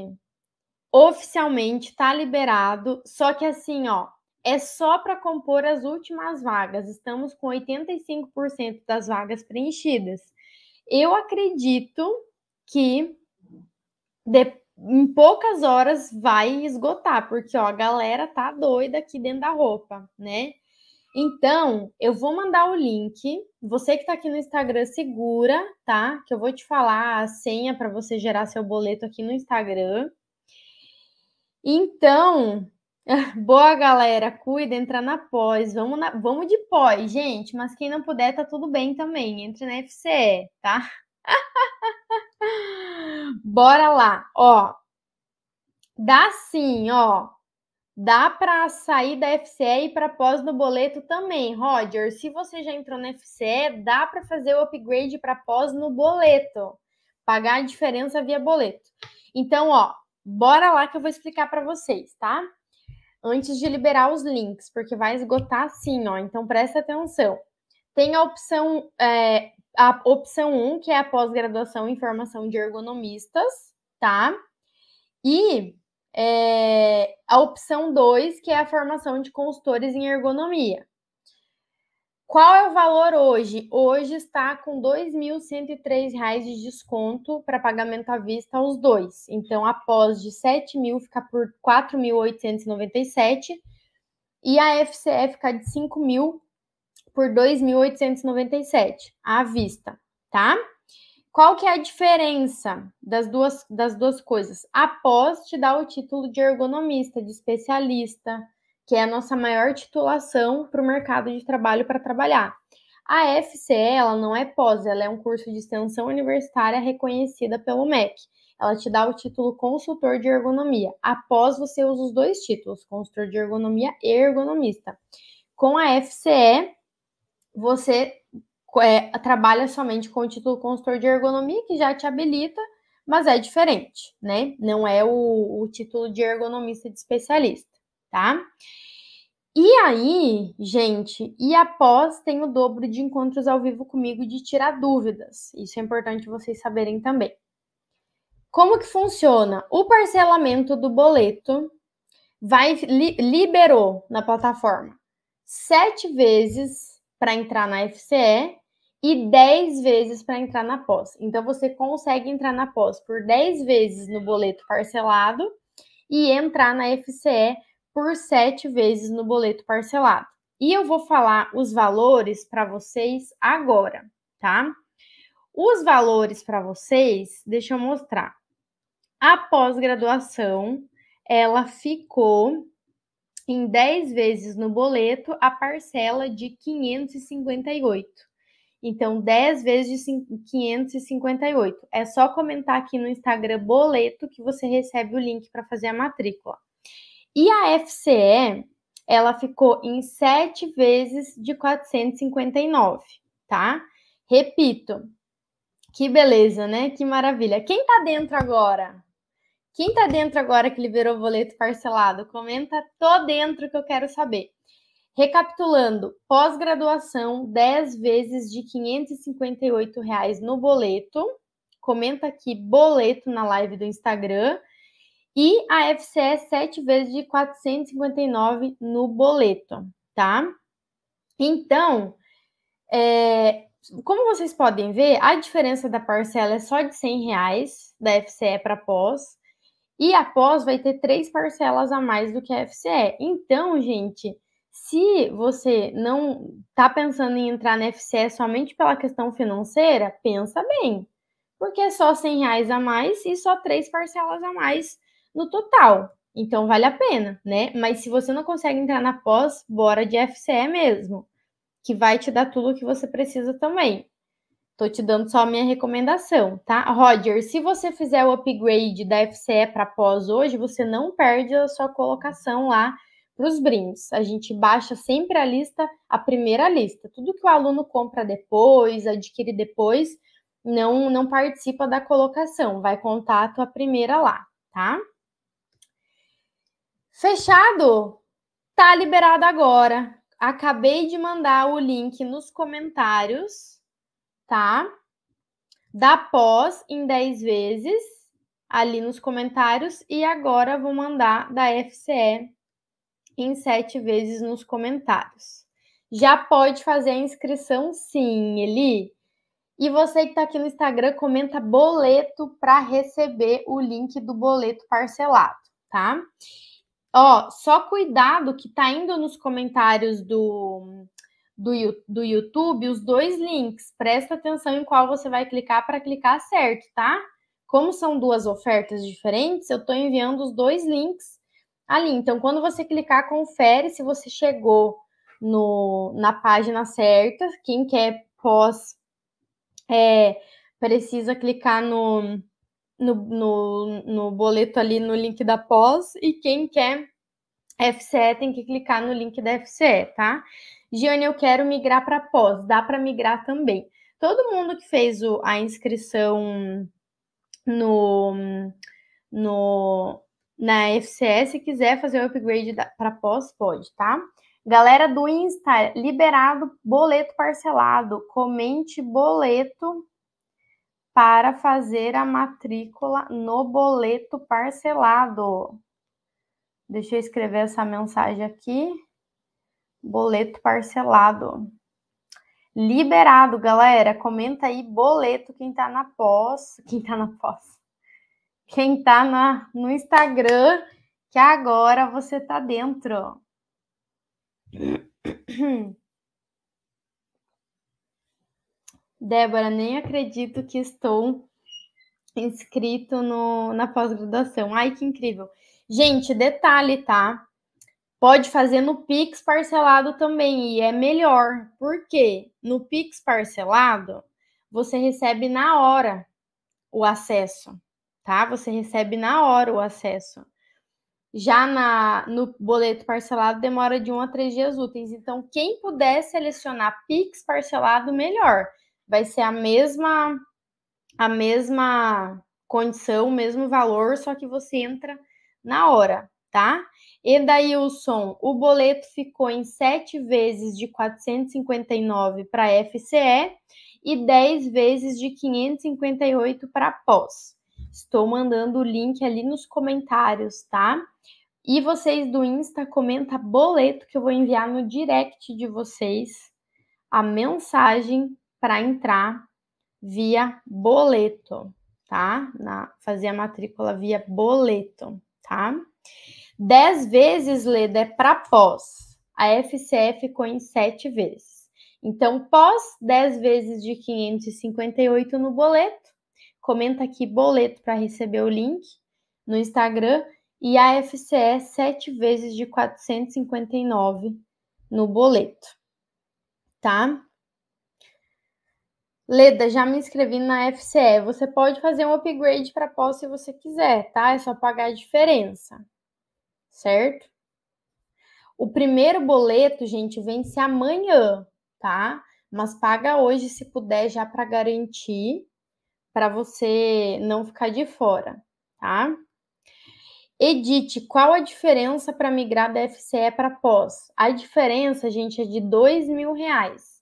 oficialmente tá liberado, só que assim, ó, é só para compor as últimas vagas. Estamos com 85% das vagas preenchidas. Eu acredito que depois em poucas horas vai esgotar, porque ó, a galera tá doida aqui dentro da roupa, né? Então, eu vou mandar o link. Você que tá aqui no Instagram, segura, tá? Que eu vou te falar a senha para você gerar seu boleto aqui no Instagram. Então, *laughs* boa galera, cuida, entra na pós. Vamos, na, vamos de pós, gente. Mas quem não puder, tá tudo bem também. Entre na FCE, tá? *laughs* Bora lá, ó. Dá sim, ó. Dá para sair da FCE e para pós no boleto também, Roger. Se você já entrou na FCE, dá para fazer o upgrade para pós no boleto. Pagar a diferença via boleto. Então, ó, bora lá que eu vou explicar para vocês, tá? Antes de liberar os links, porque vai esgotar sim, ó. Então presta atenção. Tem a opção é, a opção 1, um, que é a pós-graduação em formação de ergonomistas, tá? E é, a opção 2, que é a formação de consultores em ergonomia. Qual é o valor hoje? Hoje está com R$ 2.103 de desconto para pagamento à vista aos dois. Então, após de R$ 7.000 fica por R$ 4.897 e a FCE fica de R$ 5.000 por 2.897 à vista, tá? Qual que é a diferença das duas, das duas coisas? Após te dar o título de ergonomista, de especialista, que é a nossa maior titulação para o mercado de trabalho para trabalhar. A FCE, ela não é pós, ela é um curso de extensão universitária reconhecida pelo MEC. Ela te dá o título consultor de ergonomia. Após você usa os dois títulos, consultor de ergonomia e ergonomista. Com a FCE, você é, trabalha somente com o título consultor de ergonomia, que já te habilita, mas é diferente, né? Não é o, o título de ergonomista de especialista, tá? E aí, gente, e após tem o dobro de encontros ao vivo comigo de tirar dúvidas. Isso é importante vocês saberem também. Como que funciona? O parcelamento do boleto vai li, liberou na plataforma sete vezes para entrar na FCE e 10 vezes para entrar na pós. Então você consegue entrar na pós por 10 vezes no boleto parcelado e entrar na FCE por 7 vezes no boleto parcelado. E eu vou falar os valores para vocês agora, tá? Os valores para vocês, deixa eu mostrar. A pós-graduação, ela ficou em 10 vezes no boleto a parcela de 558. Então, 10 vezes de 558. É só comentar aqui no Instagram boleto que você recebe o link para fazer a matrícula. E a FCE, ela ficou em 7 vezes de 459, tá? Repito. Que beleza, né? Que maravilha. Quem tá dentro agora? Quem tá dentro agora que liberou o boleto parcelado? Comenta, tô dentro que eu quero saber. Recapitulando, pós-graduação, 10 vezes de R$ reais no boleto. Comenta aqui, boleto na live do Instagram. E a FCE 7 vezes de 459 no boleto, tá? Então, é, como vocês podem ver, a diferença da parcela é só de 100 reais da FCE para pós e após vai ter três parcelas a mais do que a FCE. Então, gente, se você não está pensando em entrar na FCE somente pela questão financeira, pensa bem. Porque é só 100 reais a mais e só três parcelas a mais no total. Então vale a pena, né? Mas se você não consegue entrar na pós, bora de FCE mesmo, que vai te dar tudo o que você precisa também. Tô te dando só a minha recomendação, tá? Roger, se você fizer o upgrade da FCE para pós hoje, você não perde a sua colocação lá para os brindes. A gente baixa sempre a lista, a primeira lista. Tudo que o aluno compra depois, adquire depois, não não participa da colocação, vai contar a tua primeira lá, tá? Fechado? Tá liberado agora. Acabei de mandar o link nos comentários tá? Da pós em 10 vezes ali nos comentários e agora vou mandar da FCE em 7 vezes nos comentários. Já pode fazer a inscrição sim, Eli. E você que está aqui no Instagram, comenta boleto para receber o link do boleto parcelado, tá? Ó, só cuidado que tá indo nos comentários do do, do YouTube os dois links. Presta atenção em qual você vai clicar para clicar certo, tá? Como são duas ofertas diferentes, eu estou enviando os dois links ali. Então, quando você clicar, confere se você chegou no, na página certa. Quem quer pós é, precisa clicar no, no, no, no boleto ali no link da pós. E quem quer FCE tem que clicar no link da FCE, tá? Giane, eu quero migrar para pós, dá para migrar também. Todo mundo que fez o, a inscrição no, no na FCS quiser fazer o upgrade para pós, pode, tá? Galera do Insta, liberado boleto parcelado. Comente boleto para fazer a matrícula no boleto parcelado. Deixa eu escrever essa mensagem aqui. Boleto parcelado. Liberado, galera. Comenta aí boleto quem tá na pós, quem tá na pós. Quem tá na no Instagram, que agora você tá dentro. *clears throat* Débora, nem acredito que estou inscrito no, na pós-graduação. Ai, que incrível. Gente, detalhe, tá? Pode fazer no Pix parcelado também, e é melhor, porque no Pix parcelado você recebe na hora o acesso, tá? Você recebe na hora o acesso. Já na, no boleto parcelado demora de um a três dias úteis. Então, quem puder selecionar Pix parcelado, melhor. Vai ser a mesma a mesma condição, o mesmo valor, só que você entra na hora, tá? E daí o som? O boleto ficou em sete vezes de 459 para FCE e 10 vezes de 558 para pós. Estou mandando o link ali nos comentários, tá? E vocês do Insta comenta boleto que eu vou enviar no direct de vocês a mensagem para entrar via boleto, tá? Na, fazer a matrícula via boleto, tá? 10 vezes, Leda, é para pós. A FCE ficou em 7 vezes. Então, pós 10 vezes de 558 no boleto. Comenta aqui boleto para receber o link no Instagram. E a FCE 7 vezes de 459 no boleto. Tá? Leda, já me inscrevi na FCE. Você pode fazer um upgrade para pós se você quiser, tá? É só pagar a diferença certo? O primeiro boleto, gente, vence amanhã, tá? Mas paga hoje se puder já para garantir, para você não ficar de fora, tá? Edite, qual a diferença para migrar da FCE para pós? A diferença, gente, é de dois mil reais.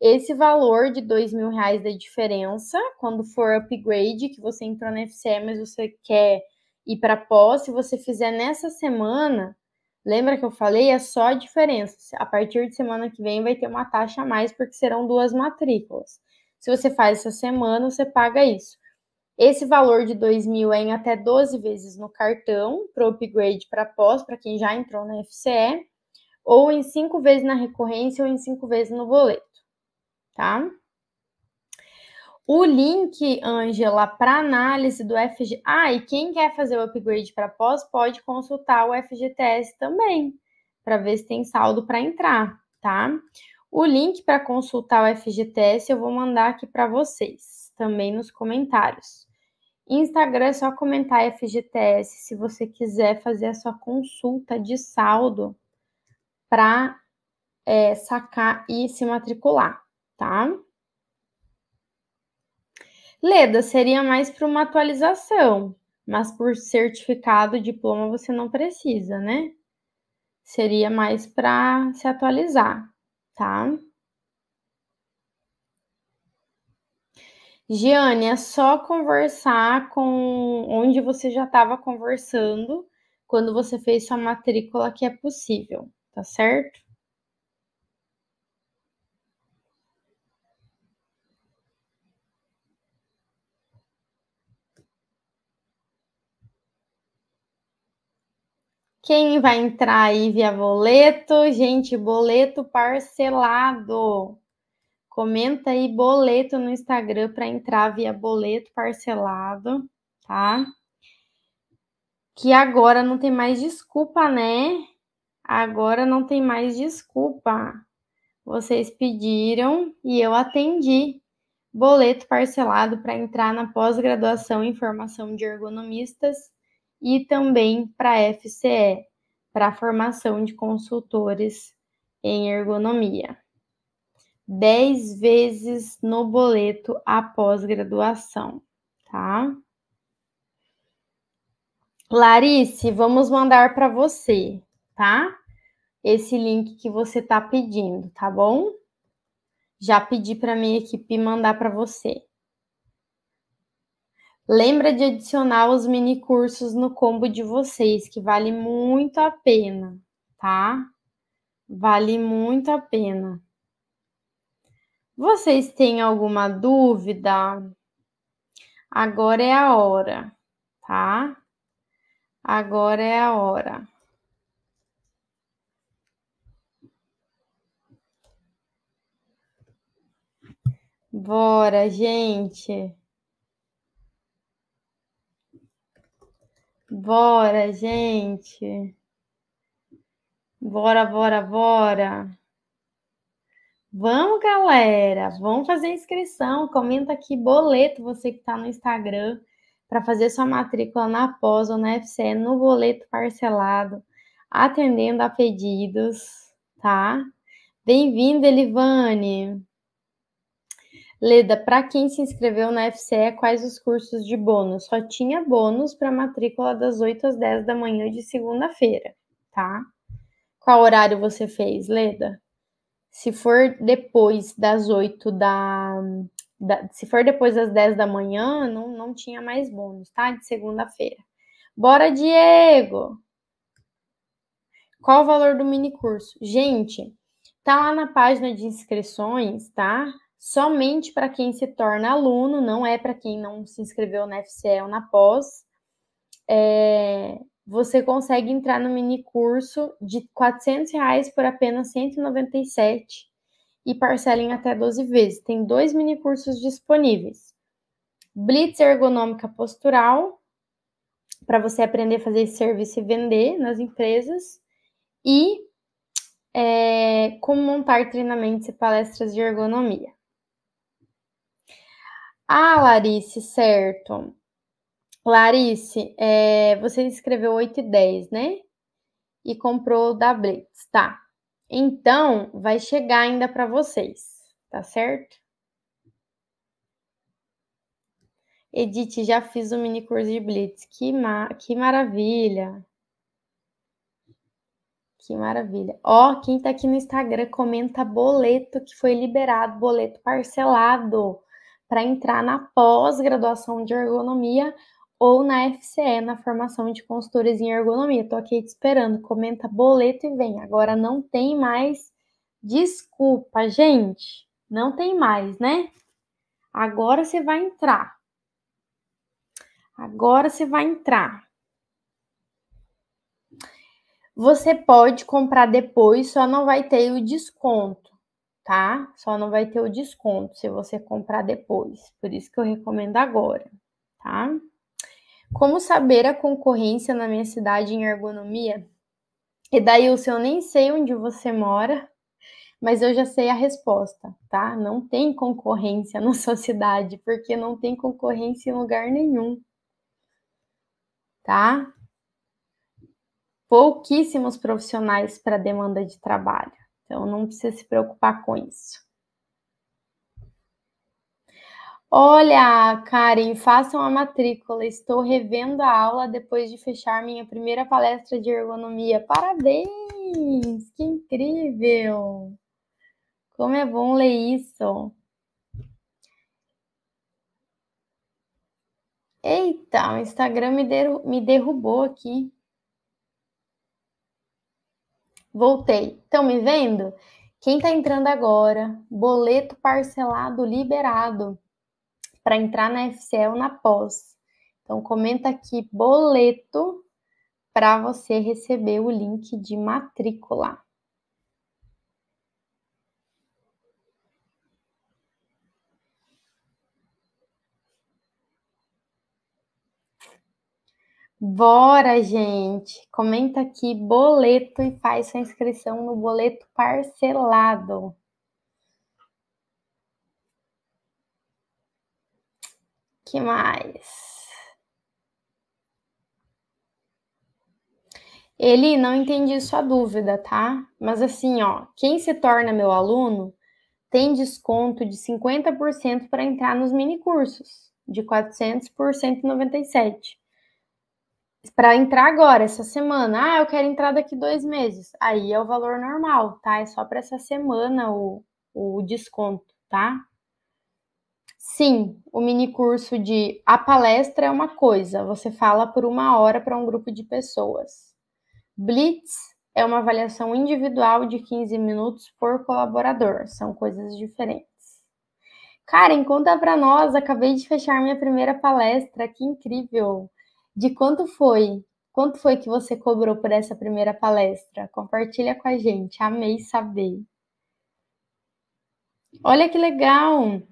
Esse valor de dois mil reais da diferença, quando for upgrade, que você entrou na FCE, mas você quer e para pós, se você fizer nessa semana, lembra que eu falei? É só a diferença. A partir de semana que vem vai ter uma taxa a mais, porque serão duas matrículas. Se você faz essa semana, você paga isso. Esse valor de dois mil é em até 12 vezes no cartão, para upgrade para pós, para quem já entrou na FCE, ou em 5 vezes na recorrência ou em 5 vezes no boleto, tá? O link, Angela, para análise do FG. Ah, e quem quer fazer o upgrade para pós pode consultar o FGTS também, para ver se tem saldo para entrar, tá? O link para consultar o FGTS eu vou mandar aqui para vocês, também nos comentários. Instagram é só comentar FGTS se você quiser fazer a sua consulta de saldo para é, eh, sacar e se matricular, tá? Leda seria mais para uma atualização, mas por certificado, diploma, você não precisa, né? Seria mais para se atualizar, tá? Giane, é só conversar com onde você já estava conversando quando você fez sua matrícula que é possível, tá certo? Quem vai entrar aí via boleto? Gente, boleto parcelado. Comenta aí boleto no Instagram para entrar via boleto parcelado, tá? Que agora não tem mais desculpa, né? Agora não tem mais desculpa. Vocês pediram e eu atendi. Boleto parcelado para entrar na pós-graduação em formação de ergonomistas e também para a FCE, para a formação de consultores em ergonomia. 10 vezes no boleto após graduação, tá? Larice, vamos mandar para você, tá? Esse link que você está pedindo, tá bom? Já pedi para minha equipe mandar para você. Lembra de adicionar os mini cursos no combo de vocês, que vale muito a pena, tá? Vale muito a pena. Vocês têm alguma dúvida? Agora é a hora, tá? Agora é a hora. Bora, gente. Bora, gente. Bora, bora, bora. Vamos, galera. Vamos fazer inscrição. Comenta aqui boleto, você que está no Instagram, para fazer sua matrícula na pós ou na FCE é no boleto parcelado, atendendo a pedidos, tá? bem vindo Elivane. Leda, para quem se inscreveu na FCE, quais os cursos de bônus? Só tinha bônus para matrícula das 8 às 10 da manhã de segunda-feira, tá? Qual horário você fez, Leda? Se for depois das 8 da, da se for depois das 10 da manhã, não, não tinha mais bônus, tá? De segunda-feira. Bora, Diego! Qual o valor do mini curso? Gente, tá lá na página de inscrições, tá? somente para quem se torna aluno, não é para quem não se inscreveu na FCE ou na pós. É, você consegue entrar no mini curso de R$ 400 reais por apenas 197 e parcela em até 12 vezes. Tem dois mini cursos disponíveis. Blitz ergonômica postural, para você aprender a fazer esse serviço e vender nas empresas, e é, como montar treinamentos e palestras de ergonomia. Ah, Larice, certo. Larice, é, você escreveu 8 e 10, né? E comprou da Blitz, tá? Então, vai chegar ainda para vocês, tá certo? Edith, já fiz o mini curso de Blitz. Que, ma que maravilha! Que maravilha. Ó, quem tá aqui no Instagram comenta boleto que foi liberado, boleto parcelado para entrar na pós-graduação de ergonomia ou na FCE, na formação de consultores em ergonomia. Estou aqui te esperando, comenta boleto e vem. Agora não tem mais desculpa, gente. Não tem mais, né? Agora você vai entrar. Agora você vai entrar. Você pode comprar depois, só não vai ter o desconto tá? Só não vai ter o desconto se você comprar depois. Por isso que eu recomendo agora, tá? Como saber a concorrência na minha cidade em ergonomia? E daí, o eu nem sei onde você mora, mas eu já sei a resposta, tá? Não tem concorrência na *laughs* sua cidade, porque não tem concorrência em lugar nenhum, tá? Pouquíssimos profissionais para demanda de trabalho. Então, não precisa se preocupar com isso. Olha, Karen, façam a matrícula. Estou revendo a aula depois de fechar minha primeira palestra de ergonomia. Parabéns! Que incrível! Como é bom ler isso! Eita, o Instagram me, derru me derrubou aqui. Voltei. Estão me vendo? Quem está entrando agora, boleto parcelado liberado para entrar na FCL na pós. Então comenta aqui boleto para você receber o link de matrícula. Bora, gente! Comenta aqui boleto e faz sua inscrição no boleto parcelado. Que mais? Ele não entendi sua dúvida, tá? Mas assim, ó, quem se torna meu aluno tem desconto de 50% para entrar nos minicursos, de 400 por 197 para entrar agora, essa semana. Ah, eu quero entrar daqui dois meses. Aí é o valor normal, tá? É só para essa semana o, o desconto, tá? Sim, o mini curso de a palestra é uma coisa, você fala por uma hora para um grupo de pessoas. Blitz é uma avaliação individual de 15 minutos por colaborador, são coisas diferentes. Karen, conta para nós, acabei de fechar minha primeira palestra, que incrível! de quanto foi, quanto foi que você cobrou por essa primeira palestra. Compartilha com a gente, amei saber. Olha que legal!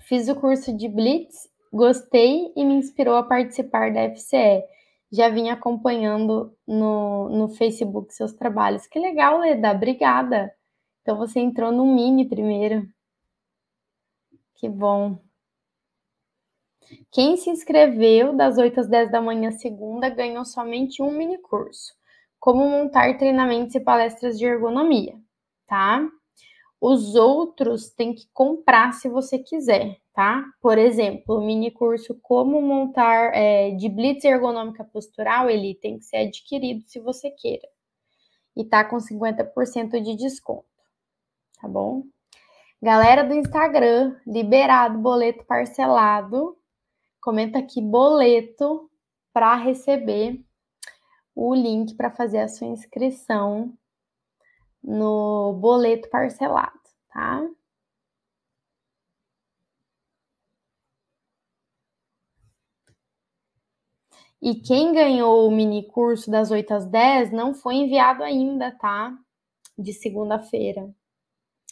Fiz o curso de Blitz, gostei e me inspirou a participar da FCE. Já vim acompanhando no, no Facebook seus trabalhos. Que legal, Leda, obrigada! Então você entrou no Mini primeiro. Que bom. Quem se inscreveu das 8 às 10 da manhã segunda ganhou somente um mini curso, como montar treinamentos e palestras de ergonomia, tá? Os outros tem que comprar se você quiser, tá? Por exemplo, o mini curso como montar é, de blitz ergonômica postural, ele tem que ser adquirido se você queira. E tá com 50% de desconto, tá bom? Galera do Instagram, liberado boleto parcelado comenta aqui boleto para receber o link para fazer a sua inscrição no boleto parcelado, tá? E quem ganhou o mini curso das 8 às 10 não foi enviado ainda, tá? De segunda-feira.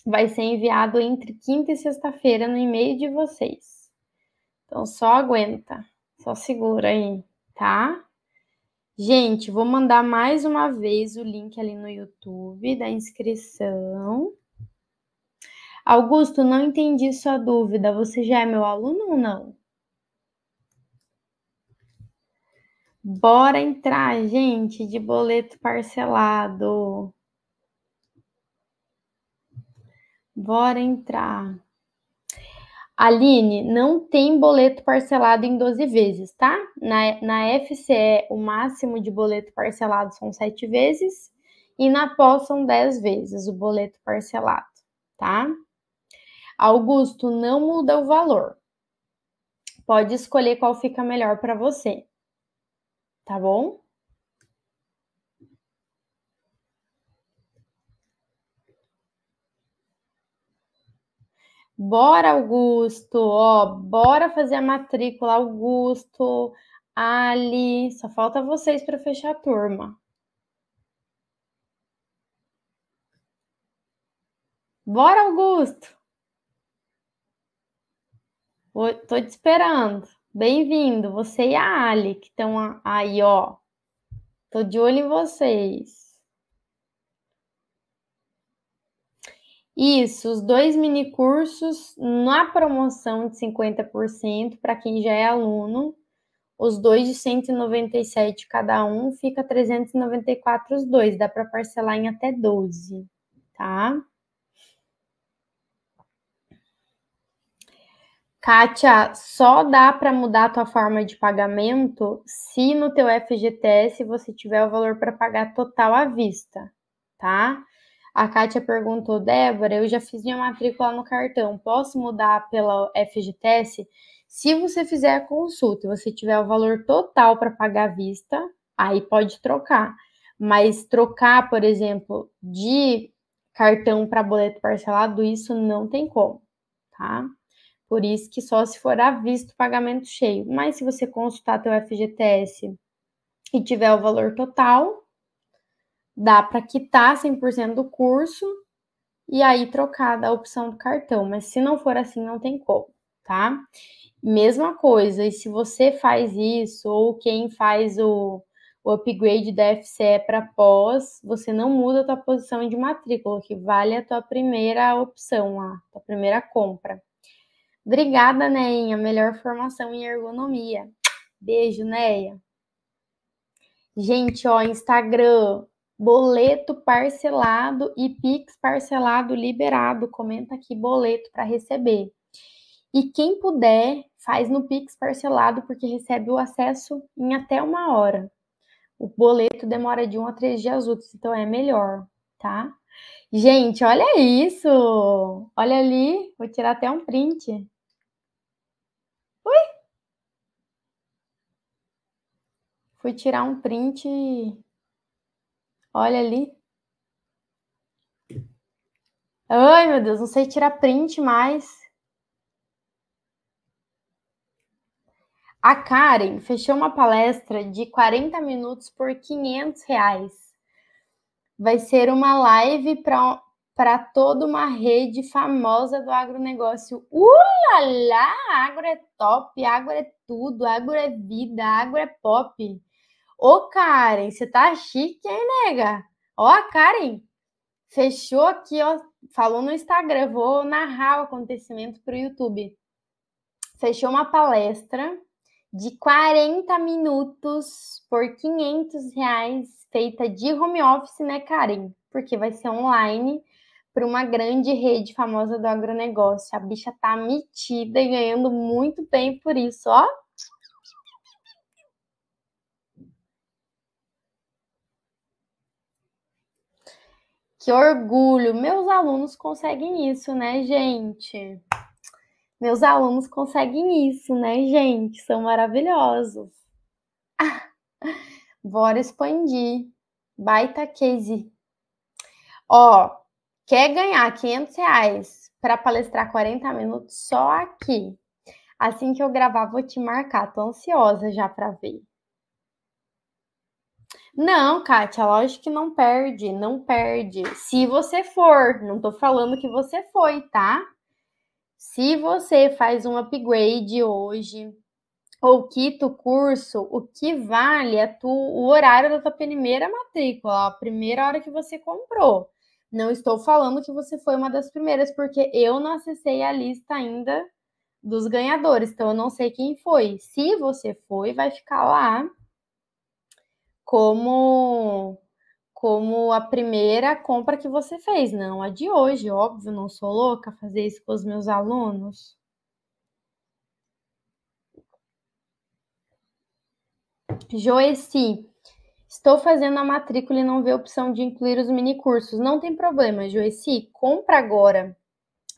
Vai ser enviado entre quinta e sexta-feira no e-mail de vocês. Então só aguenta, só segura aí, tá? Gente, vou mandar mais uma vez o link ali no YouTube da inscrição. Augusto, não entendi sua dúvida. Você já é meu aluno ou não? Bora entrar, gente, de boleto parcelado. Bora entrar. Aline, não tem boleto parcelado em 12 vezes, tá? Na, na FCE, o máximo de boleto parcelado são 7 vezes e na pós são 10 vezes o boleto parcelado, tá? Augusto, não muda o valor. Pode escolher qual fica melhor para você, tá bom? Bora, Augusto, ó, bora fazer a matrícula, Augusto, Ali, só falta vocês para fechar a turma. Bora, Augusto. Tô te esperando. Bem-vindo, você e a Ali, que estão aí, ó. Tô de olho em vocês. Isso, os dois mini cursos na promoção de 50% para quem já é aluno, os dois de 197 cada um, fica 394 os dois, dá para parcelar em até 12, tá? Kátia, só dá para mudar a tua forma de pagamento se no teu FGTS você tiver o valor para pagar total à vista, tá? A Kátia perguntou, Débora, eu já fiz minha matrícula no cartão, posso mudar pela FGTS? Se você fizer a consulta e você tiver o valor total para pagar à vista, aí pode trocar. Mas trocar, por exemplo, de cartão para boleto parcelado, isso não tem como, tá? Por isso que só se for à vista o pagamento cheio. Mas se você consultar teu FGTS e tiver o valor total, dá para quitar 100% do curso e aí trocar da opção do cartão, mas se não for assim, não tem como, tá? Mesma coisa, e se você faz isso, ou quem faz o, o upgrade da FCE para pós, você não muda a tua posição de matrícula, que vale a tua primeira opção, a tua primeira compra. Obrigada, Neinha. Melhor formação em ergonomia. Beijo, Neia. Gente, ó, Instagram, boleto parcelado e Pix parcelado liberado. Comenta aqui boleto para receber. E quem puder, faz no Pix parcelado, porque recebe o acesso em até uma hora. O boleto demora de um a três dias úteis, então é melhor, tá? Gente, olha isso! Olha ali, vou tirar até um print. Ui! Fui tirar um print Olha ali. Ai, meu Deus, não sei tirar print mais. A Karen fechou uma palestra de 40 minutos por 500 reais. Vai ser uma live para toda uma rede famosa do agronegócio. Ulala! Agro é top, agro é tudo, agro é vida, agro é pop. Ô, Karen, você tá chique, hein, nega? Ó, Karen fechou aqui, ó. Falou no Instagram, vou narrar o acontecimento pro YouTube. Fechou uma palestra de 40 minutos por 500 reais, feita de home office, né, Karen? Porque vai ser online para uma grande rede famosa do agronegócio. A bicha tá metida e ganhando muito bem por isso, ó. Que orgulho! Meus alunos conseguem isso, né, gente? Meus alunos conseguem isso, né, gente? São maravilhosos. *laughs* bora expandir. Baita case. Ó, quer ganhar 500 reais para palestrar 40 minutos só aqui? Assim que eu gravar, vou te marcar. Tô ansiosa já para ver. Não, Kátia, lógico que não perde, não perde. Se você for, não tô falando que você foi, tá? Se você faz um upgrade hoje, ou quita o curso, o que vale é tu, o horário da tua primeira matrícula, a primeira hora que você comprou. Não estou falando que você foi uma das primeiras, porque eu não acessei a lista ainda dos ganhadores, então eu não sei quem foi. Se você foi, vai ficar lá como como a primeira compra que você fez, não a de hoje, óbvio, não sou louca fazer isso com os meus alunos. Joeci estou fazendo a matrícula e não vi a opção de incluir os minicursos. Não tem problema, Joeci compra agora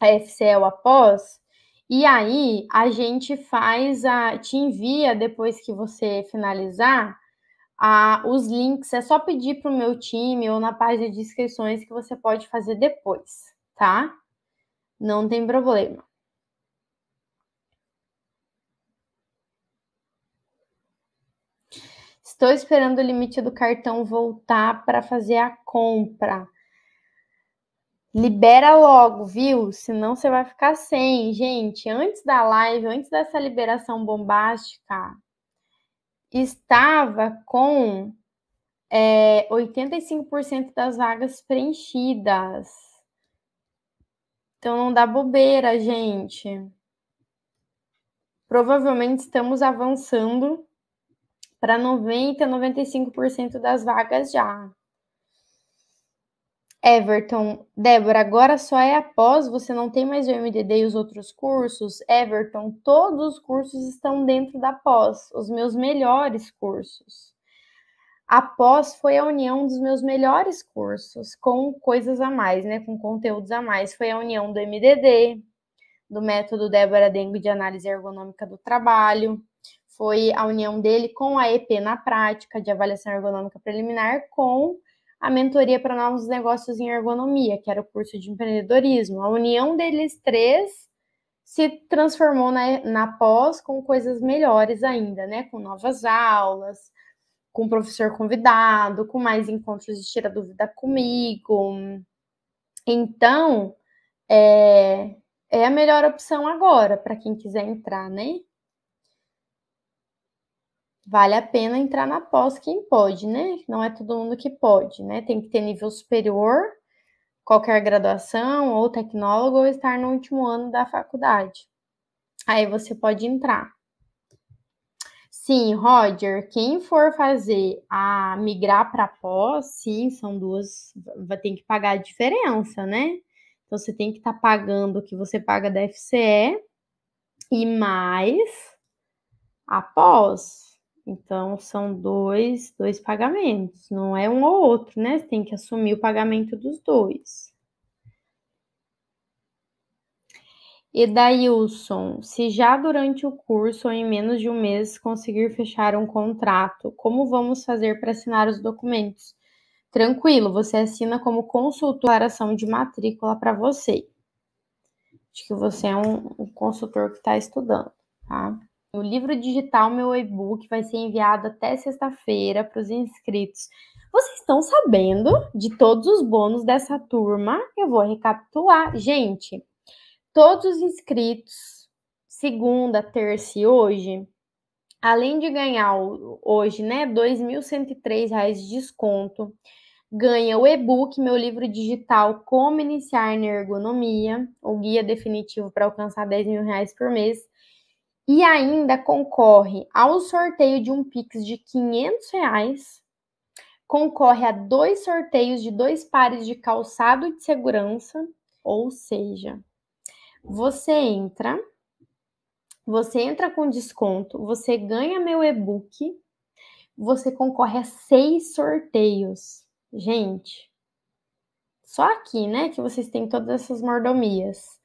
a FCL após, e aí a gente faz a. te envia depois que você finalizar ah, os links, é só pedir para o meu time ou na página de inscrições que você pode fazer depois, tá? Não tem problema. Estou esperando o limite do cartão voltar para fazer a compra. Libera logo, viu? Senão você vai ficar sem. Gente, antes da live, antes dessa liberação bombástica, estava com é, 85% das vagas preenchidas. Então não dá bobeira, gente. Provavelmente estamos avançando para 90, 95% das vagas já. Everton, Débora, agora só é após, você não tem mais o MDD e os outros cursos? Everton, todos os cursos estão dentro da pós, os meus melhores cursos. A pós foi a união dos meus melhores cursos, com coisas a mais, né? Com conteúdos a mais. Foi a união do MDD, do método Débora Dengue de análise ergonômica do trabalho, foi a união dele com a EP na prática de avaliação ergonômica preliminar, com a mentoria para novos negócios em ergonomia, que era o curso de empreendedorismo. A união deles três se transformou na, na pós com coisas melhores ainda, né? Com novas aulas, com professor convidado, com mais encontros de tira dúvida comigo. Então, é, é a melhor opção agora para quem quiser entrar, né? vale a pena entrar na pós quem pode, né? Não é todo mundo que pode, né? Tem que ter nível superior, qualquer graduação, ou tecnólogo, ou estar no último ano da faculdade. Aí você pode entrar. Sim, Roger, quem for fazer a migrar para pós, sim, são duas, vai ter que pagar a diferença, né? Então você tem que estar tá pagando o que você paga da FCE e mais a pós, então, são dois, dois pagamentos, não é um ou outro, né? tem que assumir o pagamento dos dois. E Wilson, se já durante o curso ou em menos de um mês conseguir fechar um contrato, como vamos fazer para assinar os documentos? Tranquilo, você assina como consultor ação de matrícula para você. Acho que você é um, um consultor que está estudando, tá? No livro digital, meu e-book vai ser enviado até sexta-feira para os inscritos. Vocês estão sabendo de todos os bônus dessa turma? Eu vou recapitular. Gente, todos os inscritos, segunda, terça e hoje, além de ganhar hoje, né, R$ 2.103 de desconto, ganha o e-book, meu livro digital Como Iniciar na Ergonomia, o guia definitivo para alcançar R$ mil reais por mês, e ainda concorre ao sorteio de um Pix de 500 reais, concorre a dois sorteios de dois pares de calçado de segurança, ou seja, você entra, você entra com desconto, você ganha meu e-book, você concorre a seis sorteios. Gente, só aqui, né, que vocês têm todas essas mordomias.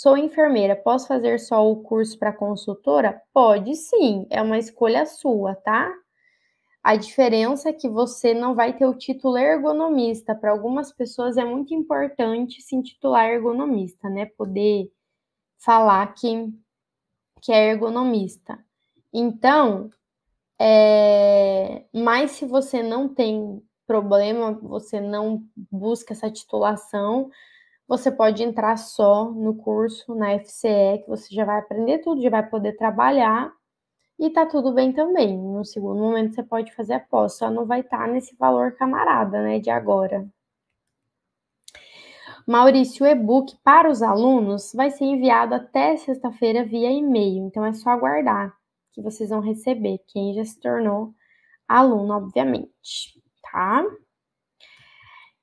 Sou enfermeira, posso fazer só o curso para consultora? Pode sim, é uma escolha sua, tá? A diferença é que você não vai ter o título ergonomista. Para algumas pessoas é muito importante se intitular ergonomista, né? Poder falar que, que é ergonomista. Então, é... mas se você não tem problema, você não busca essa titulação, você pode entrar só no curso na FCE, que você já vai aprender tudo, já vai poder trabalhar e tá tudo bem também. No segundo momento você pode fazer a pós, só não vai estar tá nesse valor camarada, né, de agora. Maurício, o e-book para os alunos vai ser enviado até sexta-feira via e-mail, então é só aguardar que vocês vão receber, quem já se tornou aluno, obviamente, tá?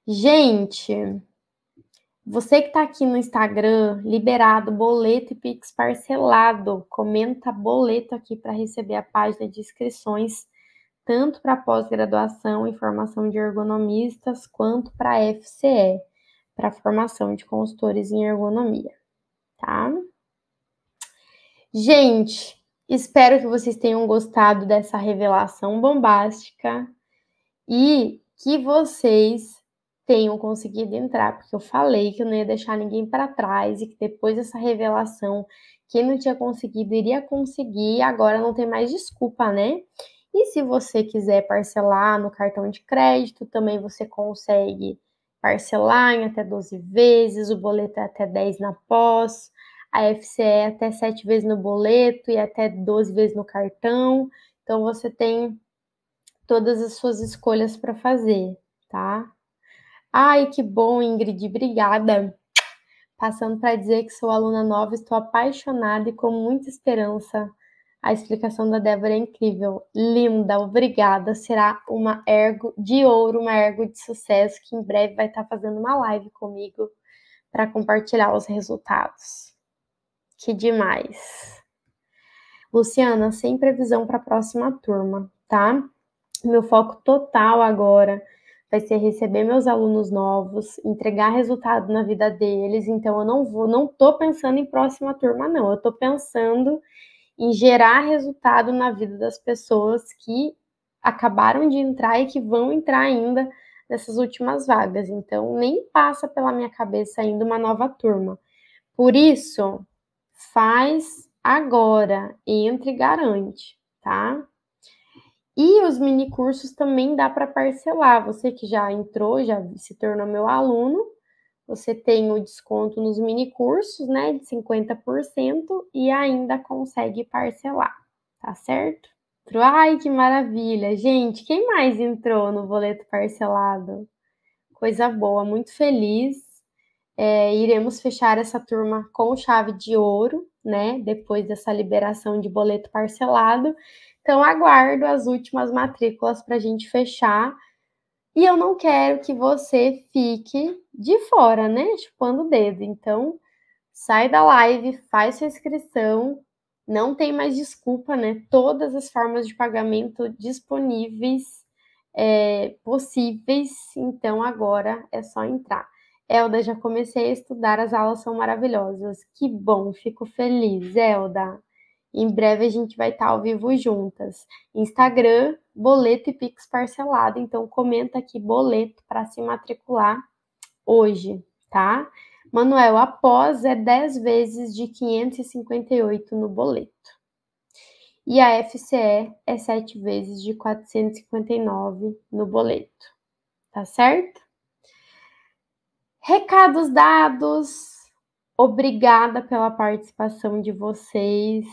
Gente, você que está aqui no Instagram, liberado, boleto e Pix parcelado, comenta boleto aqui para receber a página de inscrições, tanto para pós-graduação e formação de ergonomistas, quanto para FCE, para formação de consultores em ergonomia, tá? Gente, espero que vocês tenham gostado dessa revelação bombástica e que vocês tenham conseguido entrar, porque eu falei que eu não ia deixar ninguém para trás e que depois dessa revelação, quem não tinha conseguido iria conseguir, agora não tem mais desculpa, né? E se você quiser parcelar no cartão de crédito, também você consegue parcelar em até 12 vezes, o boleto é até 10 na pós, a FCE é até 7 vezes no boleto e até 12 vezes no cartão. Então você tem todas as suas escolhas para fazer, tá? Ai, que bom, Ingrid, obrigada. Passando para dizer que sou aluna nova, estou apaixonada e com muita esperança. A explicação da Débora é incrível. Linda, obrigada. Será uma ergo de ouro, uma ergo de sucesso, que em breve vai estar fazendo uma live comigo para compartilhar os resultados. Que demais. Luciana, sem previsão para a próxima turma, tá? Meu foco total agora vai ser receber meus alunos novos, entregar resultado na vida deles. Então eu não vou, não tô pensando em próxima turma não. Eu tô pensando em gerar resultado na vida das pessoas que acabaram de entrar e que vão entrar ainda nessas últimas vagas. Então nem passa pela minha cabeça ainda uma nova turma. Por isso, faz agora, entre e garante, tá? E os mini cursos também dá para parcelar. Você que já entrou, já se tornou meu aluno, você tem o desconto nos mini cursos, né, de 50% e ainda consegue parcelar, tá certo? Ai, que maravilha! Gente, quem mais entrou no boleto parcelado? Coisa boa, muito feliz. É, iremos fechar essa turma com chave de ouro, né? Depois dessa liberação de boleto parcelado. Então, aguardo as últimas matrículas para a gente fechar. E eu não quero que você fique de fora, né? Chupando o dedo. Então, sai da live, faz sua inscrição. Não tem mais desculpa, né? Todas as formas de pagamento disponíveis, é, possíveis. Então, agora é só entrar. Elda, já comecei a estudar, as aulas são maravilhosas. Que bom, fico feliz, Elda. Em breve a gente vai estar tá ao vivo juntas. Instagram, boleto e Pix parcelado. Então comenta aqui boleto para se matricular hoje, tá? Manuel, após é 10 vezes de 558 no boleto. E a FCE é 7 vezes de 459 no boleto. Tá certo? Recados dados. Obrigada pela participação de vocês.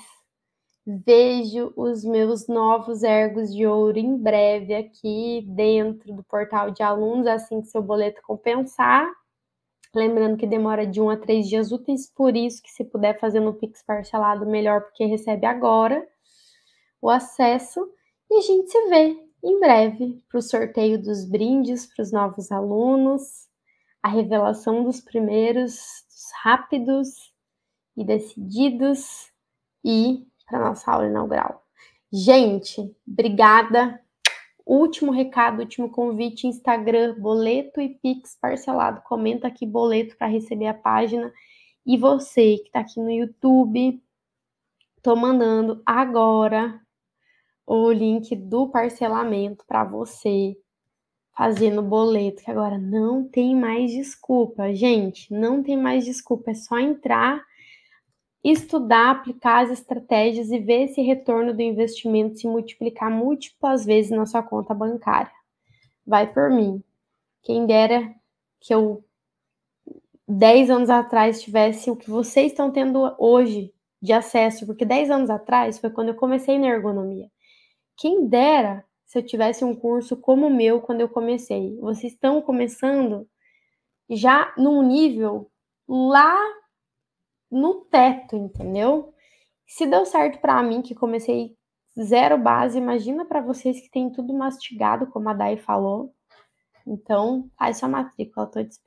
Vejo os meus novos ergos de ouro em breve aqui dentro do portal de alunos, assim que seu boleto compensar. Lembrando que demora de um a três dias úteis, por isso que se puder fazer no Pix parcelado, melhor, porque recebe agora o acesso. E a gente se vê em breve para o sorteio dos brindes para os novos alunos, a revelação dos primeiros, dos rápidos e decididos e para nossa aula inaugural. Gente, obrigada. Último recado, último convite, Instagram, boleto e Pix parcelado. Comenta aqui boleto para receber a página. E você que está aqui no YouTube, tô mandando agora o link do parcelamento para você fazer no boleto, que agora não tem mais desculpa, gente, não tem mais desculpa, é só entrar estudar, aplicar as estratégias e ver esse retorno do investimento se multiplicar múltiplas vezes na sua conta bancária. Vai por mim. Quem dera que eu 10 anos atrás tivesse o que vocês estão tendo hoje de acesso, porque 10 anos atrás foi quando eu comecei na ergonomia. Quem dera se eu tivesse um curso como o meu quando eu comecei. Vocês estão começando já num nível lá no teto, entendeu? Se deu certo para mim, que comecei zero base, imagina para vocês que tem tudo mastigado, como a Dai falou. Então, faz sua matrícula, tô te